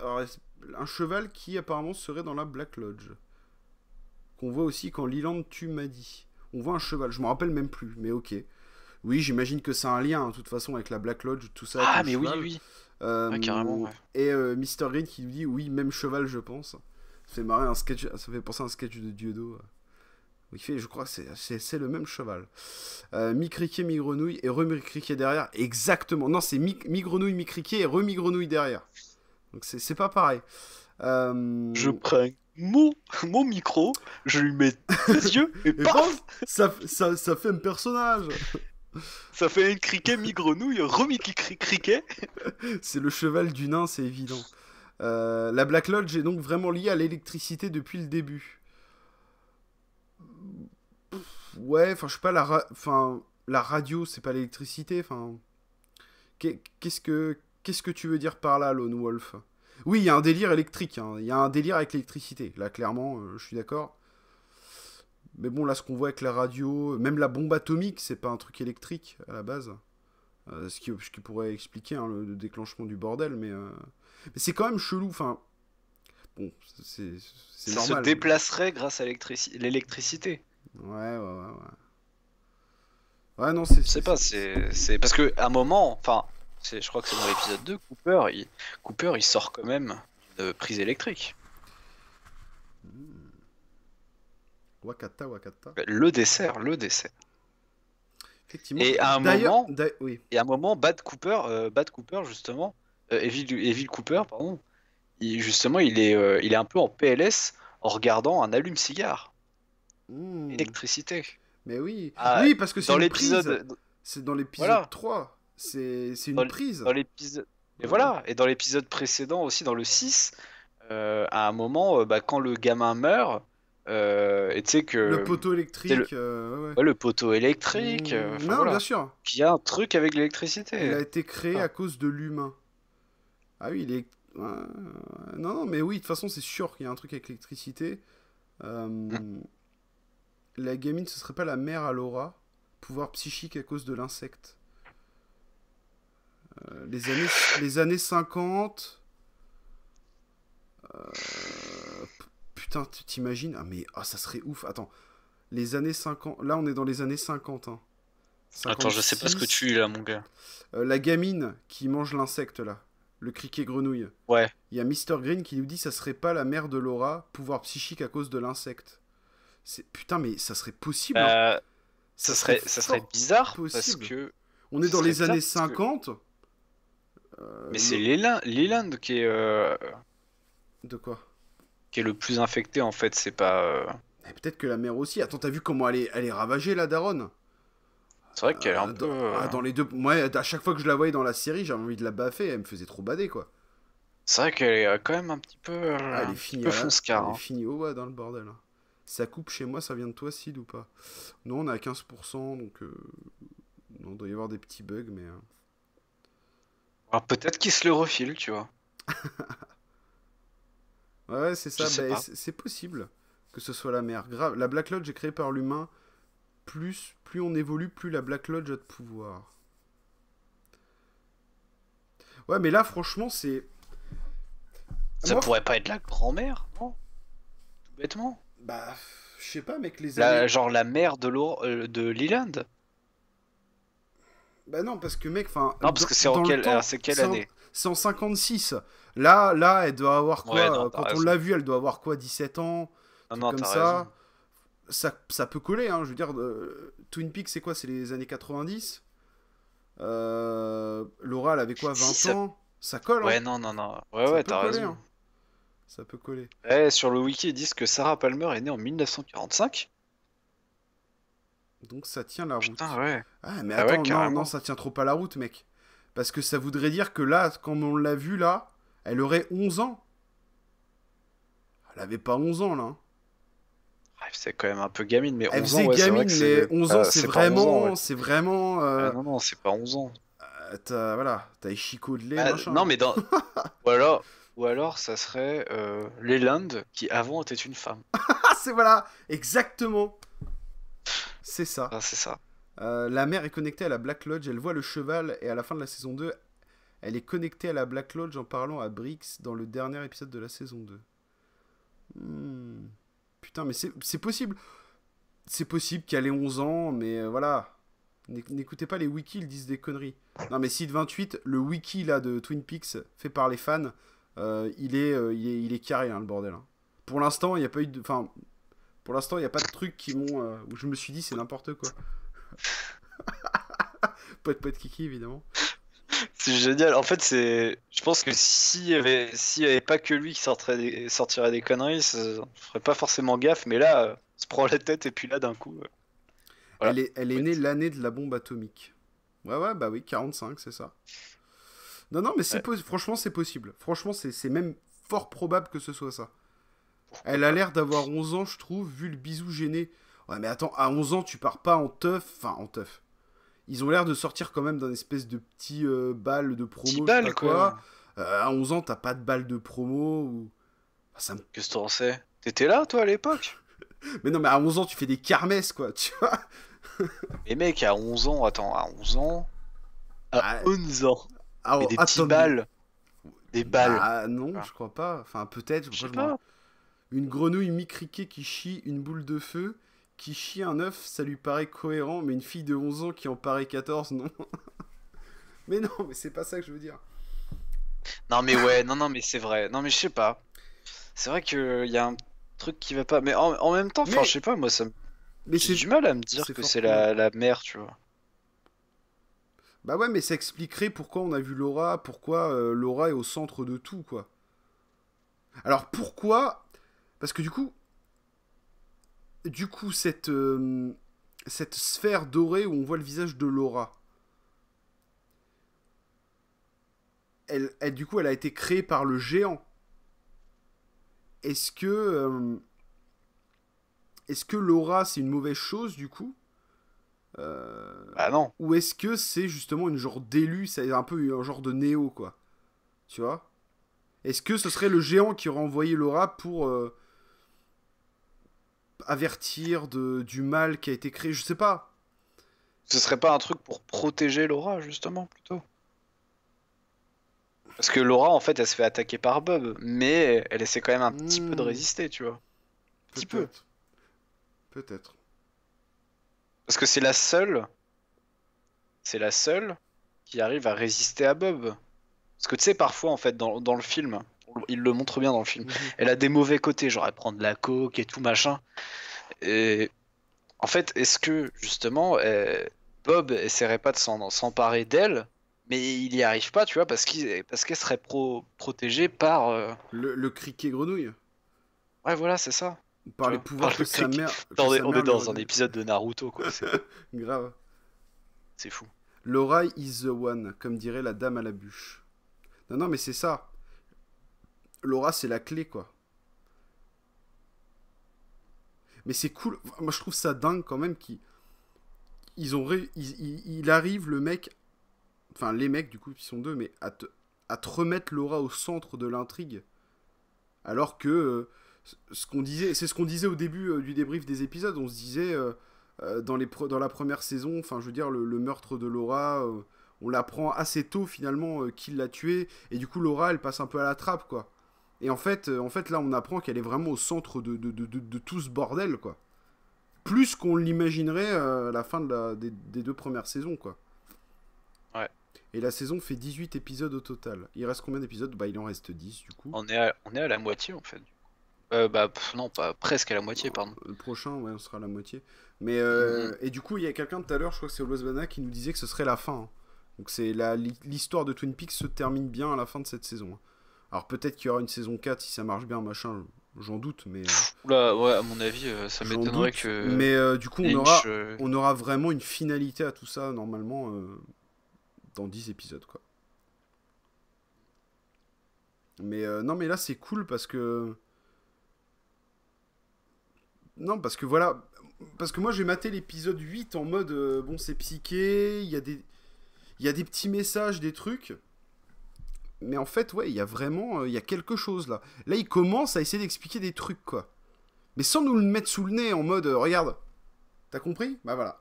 un cheval qui apparemment serait dans la Black Lodge qu'on voit aussi quand Liland m'as dit. On voit un cheval, je m'en rappelle même plus, mais ok. Oui, j'imagine que c'est un lien, hein, de toute façon, avec la Black Lodge, tout ça. Ah, mais oui, oui. Euh, carrément, Et euh, Mr. Green qui lui dit oui, même cheval, je pense. Ça fait un sketch, ça fait penser à un sketch de Dieudo. oui euh. fait, je crois que c'est le même cheval. Euh, mi-criquet, mi-grenouille et re derrière. Exactement. Non, c'est mi-grenouille, mi et remi grenouille derrière. Donc c'est pas pareil. Je prends. (laughs) mon, micro, je lui mets ses (laughs) yeux et, ça, fait un personnage Ça
fait un criquet mi-grenouille,
remis criquet (laughs) C'est le cheval du nain, c'est évident. Euh, la Black Lodge est donc vraiment liée à l'électricité depuis le début. Ouais, enfin, je sais pas, la, la radio, c'est pas l'électricité, enfin... Qu'est-ce que, qu'est-ce que tu veux dire par là, Lone Wolf oui, il y a un délire électrique. Hein. Il y a un délire avec l'électricité. Là, clairement, euh, je suis d'accord. Mais bon, là, ce qu'on voit avec la radio, même la bombe atomique, c'est pas un truc électrique à la base. Euh, ce, qui, pourrait expliquer hein, le, déclenchement du bordel, euh, mais, c'est quand même chelou. Enfin, bon, c'est Ça se déplacerait
grâce à l'électricité. Ouais, ouais, ouais, ouais. non, c'est. Je sais pas, c'est. Parce que, un moment, enfin, je crois que c'est dans l'épisode 2, Cooper il, Cooper, il sort quand même de prise électrique. Hmm. Wakata, Wakata. Le dessert, le dessert. Effectivement. Et à un moment, et à un moment, Bad Cooper, euh, Cooper justement, Evil, euh, Cooper, pardon, il, justement, il est, euh, il est un peu en PLS en regardant un allume-cigare. Hmm. Électricité. Mais oui. Ah, oui, parce que c'est dans l'épisode. C'est dans l'épisode 3. C'est une prise. Dans l'épisode. Et voilà, et dans l'épisode précédent aussi, dans le 6, euh, à un moment, euh, bah, quand le gamin meurt, euh, et tu sais que. Le poteau électrique. Le, poteau électrique. non, bien sûr. Qui a un truc avec l'électricité. Il a été
créé à cause de l'humain. Ah oui, il est. non, non, mais oui, de toute façon, c'est sûr qu'il y a un truc avec l'électricité. Mm. La gamine, ce serait pas la mère à Laura Pouvoir psychique à cause de l'insecte. Euh, les, années, les 50. Euh, putain, tu t'imagines Ah, mais ah, ça serait ouf. Attends, les années 50. Là, on est dans les années 50. Hein.
Attends, je sais pas ce que tu là, mon gars.
Euh, la gamine qui mange l'insecte, là. Le criquet grenouille. Ouais. Il y a Mr. Green qui nous dit ça serait pas la mère de Laura, pouvoir psychique à cause de l'insecte. Putain, mais ça serait possible. Hein. Bah,
ça, serait, ça serait bizarre parce que.
On est dans les années 50.
Euh, mais c'est Leland qui est. Euh, de quoi Qui est le plus infecté en fait, c'est pas. Euh,
eh, peut-être que la mère aussi. Attends, t'as vu comment elle est, elle est ravagée la daronne
c'est vrai qu'elle est un dans, peu. Ah, dans les deux. Moi,
à chaque fois que je la voyais dans la série, j'avais envie de la baffer. Elle me faisait trop bader, quoi.
C'est vrai qu'elle est quand même un petit
peu. Ah, elle est finie. Peu elle est hein. finie au dans le bordel. Hein. Ça coupe chez moi, ça vient de toi, Sid ou pas Non, on est à 15%, donc. Non, il doit y avoir des petits bugs, mais. Hein. Alors peut-être qu'il se le refile, tu vois. (laughs) ouais, c'est ça, bah, c'est possible que ce soit la mère. Grave, la Black Lodge est créée par l'humain. Plus, plus on évolue, plus la Black Lodge a de pouvoir. Ouais, mais là, franchement,
c'est. Ça pourrait pas être la grand-mère, non Tout bêtement. Bah, je sais pas, mec, les. Genre la mère de, l'or, euh, de
bah non, parce que mec, enfin. Non, parce que c'est en quelle année C'est en 56. Là, là, elle doit avoir quoi Quand on l'a vu, elle doit avoir quoi 17 ans Comme ça. ça. peut coller, hein, je veux dire. Euh, Twin Peaks, c'est quoi C'est les années 90 euh, Laura, elle avait quoi 20 ça... ans Ça colle hein. Ouais, non, non, non.
Ouais, ouais, t'as raison. Hein.
Ça peut coller.
Eh, sur le wiki, ils disent que Sarah Palmer est née en 1945. Donc ça tient la route. ouais. Ah, mais ah non, non, ça
tient trop pas la route, mec. Parce que ça voudrait dire que là, Quand on l'a vu là, elle aurait 11 ans. Elle avait pas 11 ans là. Hein.
Ah, c'est quand même un peu gamine, mais 11 ans, gamine, mais 11 ans, c'est vraiment, c'est
vraiment. Euh, ah, non, non, c'est pas 11 ans. Euh, t'as, voilà, t'as Ishiko de lait. Bah, non, mais dans.
(laughs) ou alors, ou alors, ça serait euh, Leland qui avant était une femme.
(laughs) c'est voilà,
exactement. C'est ça. Ah, c'est ça. Euh,
la mère est connectée à la Black Lodge, elle voit le cheval et à la fin de la saison 2, elle est connectée à la Black Lodge en parlant à Brix dans le dernier épisode de la saison 2. Hmm. Putain, mais c'est possible. C'est possible qu'elle ait 11 ans, mais euh, voilà. N'écoutez pas les wikis, ils disent des conneries. Non, mais site 28, le wiki là de Twin Peaks, fait par les fans, euh, il, est, il, est, carré, hein, le bordel. Hein. Pour l'instant, il n'y a pas eu de. Enfin, pour l'instant, il n'y a pas de trucs qui m'ont. Euh, où je me suis dit, c'est n'importe quoi. (laughs) pas être kiki, évidemment.
C'est génial. En fait, c'est. Je pense que s'il n'y avait, avait pas que lui qui sortirait des, conneries, je ne ferais pas forcément gaffe. Mais là, euh, se prend la tête et puis là, d'un coup. Euh, elle est, elle est née l'année de la
bombe atomique. Ouais, ouais, bah oui, 45, c'est ça. Non, non, mais c'est franchement, c'est possible. Franchement, c'est même fort probable que ce soit ça. Elle a l'air d'avoir 11 ans, je trouve, vu le bisou gêné. Ouais, mais attends, à 11 ans, tu pars pas en teuf. Enfin, en teuf. Ils ont l'air de sortir quand même d'un espèce de petit euh, bal de promo. Petit quoi. Euh, à 11 ans, t'as pas de bal de promo. Ou... Ah,
Qu'est-ce que t'en sais
T'étais là, toi, à
l'époque (laughs) Mais non, mais à 11 ans, tu fais des kermesses, quoi, tu vois Mais mec, à 11 ans, attends, à 11 ans. À, 11 ah, ans. Ah, des petits balles. Des balles. Bah, ah
non, je crois pas. Enfin, peut-être. Je sais pas. Une grenouille mi-criquée qui chie une boule de feu, qui chie un œuf, ça lui paraît cohérent, mais une fille de 11 ans qui en paraît 14, non. (laughs) mais non, mais c'est pas ça que je veux dire.
Non, mais ouais, non, non, mais c'est vrai. Non, mais je sais pas. C'est vrai qu'il euh, y a un truc qui va pas. Mais en, même temps, enfin, je sais pas, moi, ça me. Mais j'ai du mal à me dire que c'est la, la mère, tu vois.
Bah ouais, mais ça expliquerait pourquoi on a vu Laura, pourquoi euh, Laura est au centre de tout, quoi. Alors pourquoi parce que du coup, du coup, cette, euh, cette sphère dorée où on voit le visage de Laura, elle, du coup, elle a été créée par le géant. Est-ce que, euh, est-ce que Laura, c'est une mauvaise chose du coup euh, bah, non. Ou est-ce que c'est justement une genre d'élu, c'est un peu un genre de néo quoi, tu vois Est-ce que ce serait le géant qui aurait envoyé Laura pour euh, avertir de, du mal qui a été créé, je sais pas. Ce serait
pas un truc pour protéger Laura, justement, plutôt Parce que Laura, en fait, elle se fait attaquer par Bob, mais elle essaie quand même un petit peu de hmm. résister, tu vois. Un petit peu. Peut-être. Parce que c'est la seule. C'est la seule qui arrive à résister à Bob. Parce que tu sais, parfois, en fait, dans, dans le film, il le montre bien dans le film. Mhm. Elle a des mauvais côtés, genre elle prend de la coke et tout machin. Et en fait, est-ce que justement euh, Bob essaierait pas de s'emparer d'elle, mais il y arrive pas, tu vois, parce qu'elle serait pro, protégée par euh, le, criquet grenouille. Ouais, voilà, c'est ça.
Par les pouvoirs de sa mère. (laughs) on est dans, un épisode
de Naruto, quoi. (laughs) Grave. C'est fou.
Laura is the one, comme dirait la dame à la bûche. Non, non, mais c'est ça. Laura, c'est la clé, quoi. Mais c'est cool. Moi, je trouve ça dingue quand même qu'ils. Ils ont ré... il, arrive le mec. Enfin, les mecs, du coup, ils sont deux, mais à te, à remettre Laura au centre de l'intrigue. Alors que. Euh, ce qu'on disait, c'est ce qu'on disait au début euh, du débrief des épisodes. On se disait. Euh, dans, les dans la première saison, enfin, je veux dire, le, le meurtre de Laura, on l'apprend assez tôt finalement qui l'a tué. Et du coup, Laura, elle passe un peu à la trappe, quoi. Et en fait, euh, en fait là, on apprend qu'elle est vraiment au centre de, de, de, tout ce bordel, quoi. Plus qu'on l'imaginerait euh, à la fin de la, des, des, deux premières saisons, quoi. Ouais. Et la saison fait 18 épisodes au total. Il reste combien d'épisodes Bah, il en reste 10, du
coup. On est à, on est à la moitié, en fait. Euh, bah, non, pas presque à
la moitié, pardon. Euh, le prochain, ouais, on sera à la moitié. Mais, euh, mm-hmm. et du coup, il y a quelqu'un tout à l'heure, je crois que c'est bana qui nous disait que ce serait la fin. Hein. Donc, c'est l'histoire de Twin Peaks se termine bien à la fin de cette saison. Hein. Alors peut-être qu'il y aura une saison 4 si ça marche bien, machin, j'en doute, mais. Euh,
Oula, ouais, à mon avis, euh, ça m'étonnerait que. Mais euh, du coup, on aura, on
aura vraiment une finalité à tout ça, normalement, dans 10 épisodes, quoi. Mais non, mais là, c'est cool parce que. Non, parce que voilà. Parce que moi, j'ai maté l'épisode 8 en mode bon, c'est psyché, il y a des. Il y a des petits messages, des trucs mais en fait, ouais, il y a vraiment, euh, il y a quelque chose là. Là, il commence à essayer d'expliquer des trucs, quoi. Mais sans nous le mettre sous le nez, en mode, euh, regarde, t'as compris Bah voilà,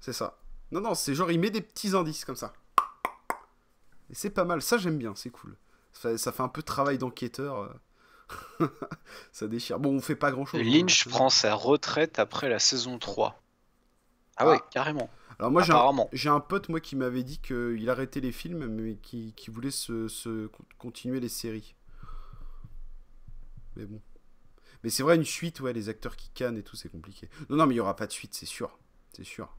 c'est ça. Non, non, c'est genre, il met des petits indices comme ça. Et c'est pas mal, ça j'aime bien, c'est cool. Ça, fait un peu de travail d'enquêteur. Euh. (laughs) ça déchire. Bon, on fait pas grand chose. Lynch hein, hein. prend
sa retraite après la saison 3. Ah, ah. ouais, carrément. Alors moi
j'ai un, pote moi qui m'avait dit qu'il arrêtait les films mais qui, voulait se, continuer les séries. Mais bon. Mais c'est vrai une suite ouais les acteurs qui cannent et tout c'est compliqué. Non non mais il y aura pas de suite c'est sûr c'est sûr.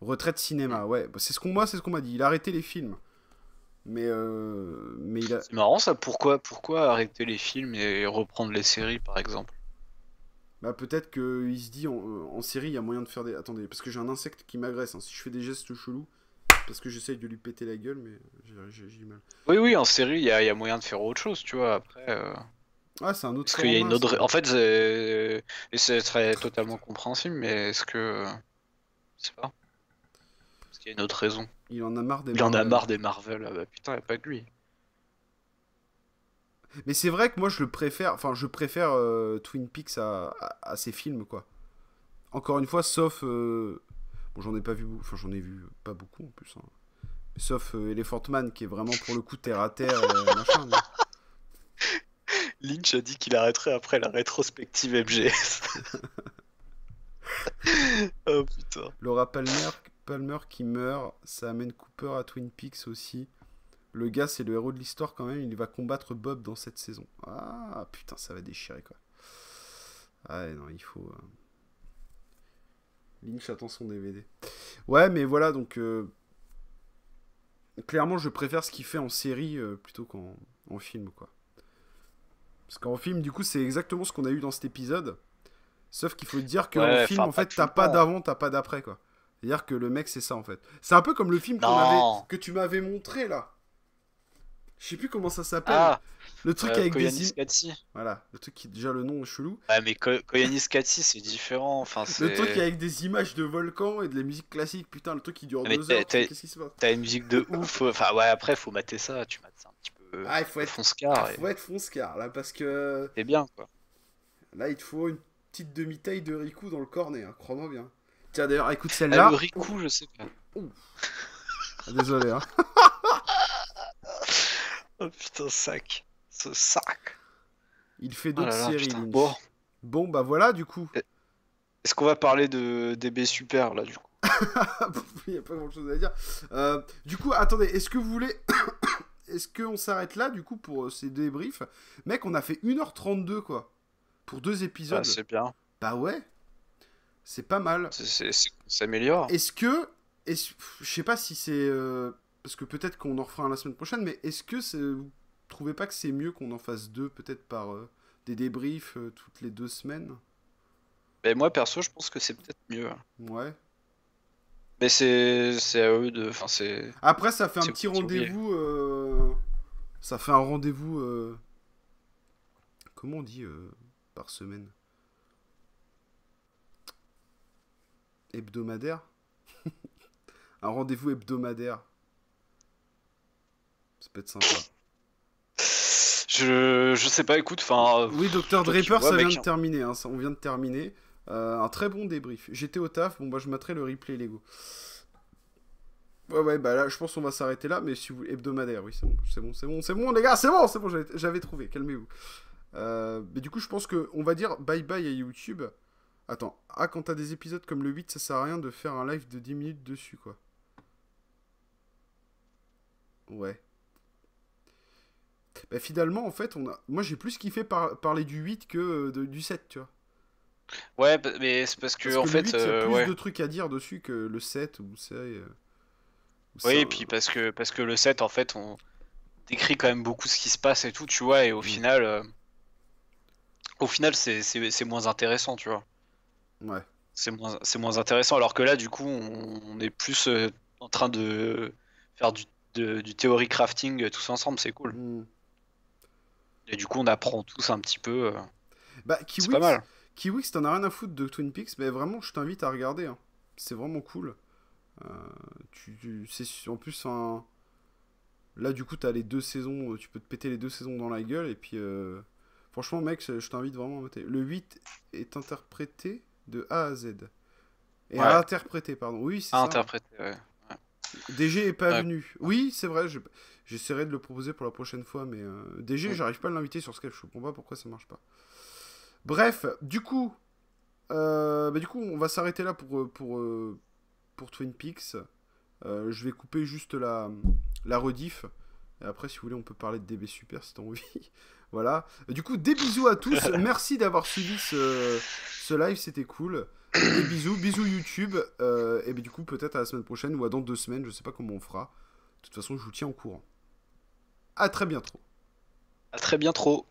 Retraite cinéma mm. ouais c'est ce qu'on moi c'est ce qu'on m'a dit il a les films.
Mais, euh, mais il a... C'est marrant ça, pourquoi, pourquoi arrêter les films et reprendre les séries par exemple
bah peut-être qu'il se dit euh, en, série, il y a moyen de faire des. Attendez, parce que j'ai un insecte qui m'agresse. Hein. Si je fais des gestes chelous, parce que j'essaye de lui péter la gueule, mais j'ai du mal.
Oui, oui, en série, il y, a, moyen de faire autre chose, tu vois. Après. Euh, ah, c'est un autre. Parce qu'il y a une autre. En fait, et ce serait totalement compréhensible, mais est-ce que. Je sais pas. Parce qu'il y a une autre raison.
Il en a marre des. Il en a marre des Marvel.
Ah bah putain, y a pas que lui.
Mais c'est vrai que moi, je le préfère. Enfin, je préfère euh, Twin Peaks à, ses films, quoi. Encore une fois, sauf. Euh, bon, j'en ai pas vu. Enfin, j'en ai vu pas beaucoup en plus. Hein. Sauf euh, Elephant Man, qui est vraiment pour le coup terre à terre.
machin, (laughs) Lynch a dit qu'il arrêterait après la rétrospective MGS. (laughs) oh putain. Laura Palmer,
Palmer qui meurt, ça amène Cooper à Twin Peaks aussi. Le gars, c'est le héros de l'histoire quand même. Il va combattre Bob dans cette saison. Ah putain, ça va déchirer quoi. Ah non, il faut. Euh, Lynch attend son DVD. Ouais, mais voilà, donc. Euh, clairement, je préfère ce qu'il fait en série euh, plutôt qu'en film, quoi. Parce qu'en film, du coup, c'est exactement ce qu'on a eu dans cet épisode. Sauf qu'il faut dire qu'en film, en fait, t'as pas d'avant, t'as pas d'après, quoi. C'est-à-dire que le mec, c'est ça, en fait. C'est un peu comme le film que tu m'avais montré, là. Je sais plus comment ça s'appelle. Ah, le truc euh, avec des
Katsi. Voilà, le truc qui déjà le nom chelou. Ah mais Koyanis Katsi c'est différent. Enfin, c'est le truc avec
des images de volcans et de la musique classique, putain, le truc qui dure deux heures. Qu'est-ce qui se passe
T'as une musique de ouf. (laughs) Enfin ouais, après faut mater ça, tu mates ça un petit peu. Ah
il faut être Fonseca. Il faut être là parce que. C'est bien quoi. Là il te faut une petite demi-taille de Riku dans le cornet, hein, crois-moi bien. Tiens d'ailleurs écoute celle-là. Ah, le Riku je sais
pas. Ouh. Ah, désolé hein. (laughs) Oh putain, sac. Ce sac. Il fait oh d'autres séries. Bon. bah voilà, du coup. Est-ce qu'on va parler de DB Super, là, du coup
Il (laughs) n'y a pas grand-chose à dire. Euh, du coup, attendez, est-ce que vous voulez... (coughs) est-ce qu'on s'arrête là, du coup, pour euh, ces débriefs Mec, on a fait 1h32, quoi. Pour deux épisodes. Ah, c'est
bien. Bah ouais. C'est pas mal. Ça s'améliore. Est-ce
que... je sais pas si c'est... Euh, parce que peut-être qu'on en refera la semaine prochaine, mais est-ce que vous vous trouvez pas que c'est mieux qu'on en fasse deux, peut-être par euh, des débriefs euh, toutes les deux semaines
ben Moi, perso, je pense que c'est peut-être mieux. Hein. Ouais. Mais c'est à eux de. Enfin, Après, ça fait un petit rendez-vous.
Euh, ça fait un rendez-vous. Comment on dit par semaine Hebdomadaire (laughs) Un rendez-vous hebdomadaire.
Ça peut être sympa. Je, je sais pas, écoute, enfin. Euh, oui, Docteur Draper, ça vient de
terminer, hein, on vient de terminer. Euh, un très bon débrief. J'étais au taf, bon bah je mettrai le replay Lego. Ouais, ouais, bah là, je pense qu'on va s'arrêter là, mais si vous... hebdomadaire, oui, c'est bon, c'est bon, c'est bon, les gars, c'est bon, c'est bon, j'avais trouvé, calmez-vous. Euh, mais du coup, je pense que on va dire bye bye à YouTube. Attends, ah, quand t'as des épisodes comme le 8, ça sert à rien de faire un live de 10 minutes dessus, quoi. Ouais. Bah, finalement, en fait, on moi j'ai plus kiffé parler du 8 que euh, du 7, tu vois.
Ouais, bah, mais c'est parce que, en fait. Euh, plus de
trucs à dire dessus que le 7 ou c'est euh,
oui, et puis parce, que, parce que le 7, en fait, on décrit quand même beaucoup ce qui se passe et tout, tu vois, et au mm. final. Au final, c'est moins intéressant, tu vois. Ouais. C'est moins, moins intéressant, alors que là, du coup, on, est plus en train de faire du, theory théorie crafting tous ensemble, c'est cool. Mm. Et du coup, on apprend tous un petit peu. Euh. Bah, c'est pas mal.
Kiwix, t'en as rien à foutre de Twin Peaks, mais vraiment, je t'invite à regarder. Hein. C'est vraiment cool. Euh, tu, c'est en plus un. Là, du coup, t'as les deux saisons, euh, tu peux te péter les deux saisons dans la gueule, et puis. Franchement, mec, je, t'invite vraiment à voter. Le 8 est interprété de A à Z. Et interprété, pardon. Oui, c'est ça. Interprété, ouais. DG est pas venu. Oui, c'est vrai. Je... J'essaierai de le proposer pour la prochaine fois, mais euh, DG, j'arrive pas à l'inviter sur Skype. Je comprends pas pourquoi ça marche pas. Bref, du coup, euh, bah, du coup, on va s'arrêter là pour, euh, pour, pour Twin Peaks. je vais couper juste la, la rediff. Et après, si vous voulez, on peut parler de DB Super si t'as envie. (laughs) voilà. Du coup, des bisous à tous. (laughs) Merci d'avoir suivi ce, live, c'était cool. Des bisous, bisous YouTube. et bah, du coup, peut-être à la semaine prochaine ou à dans deux semaines, je sais pas comment on fera. De toute façon, je vous tiens au courant. À très bientôt. À très bientôt.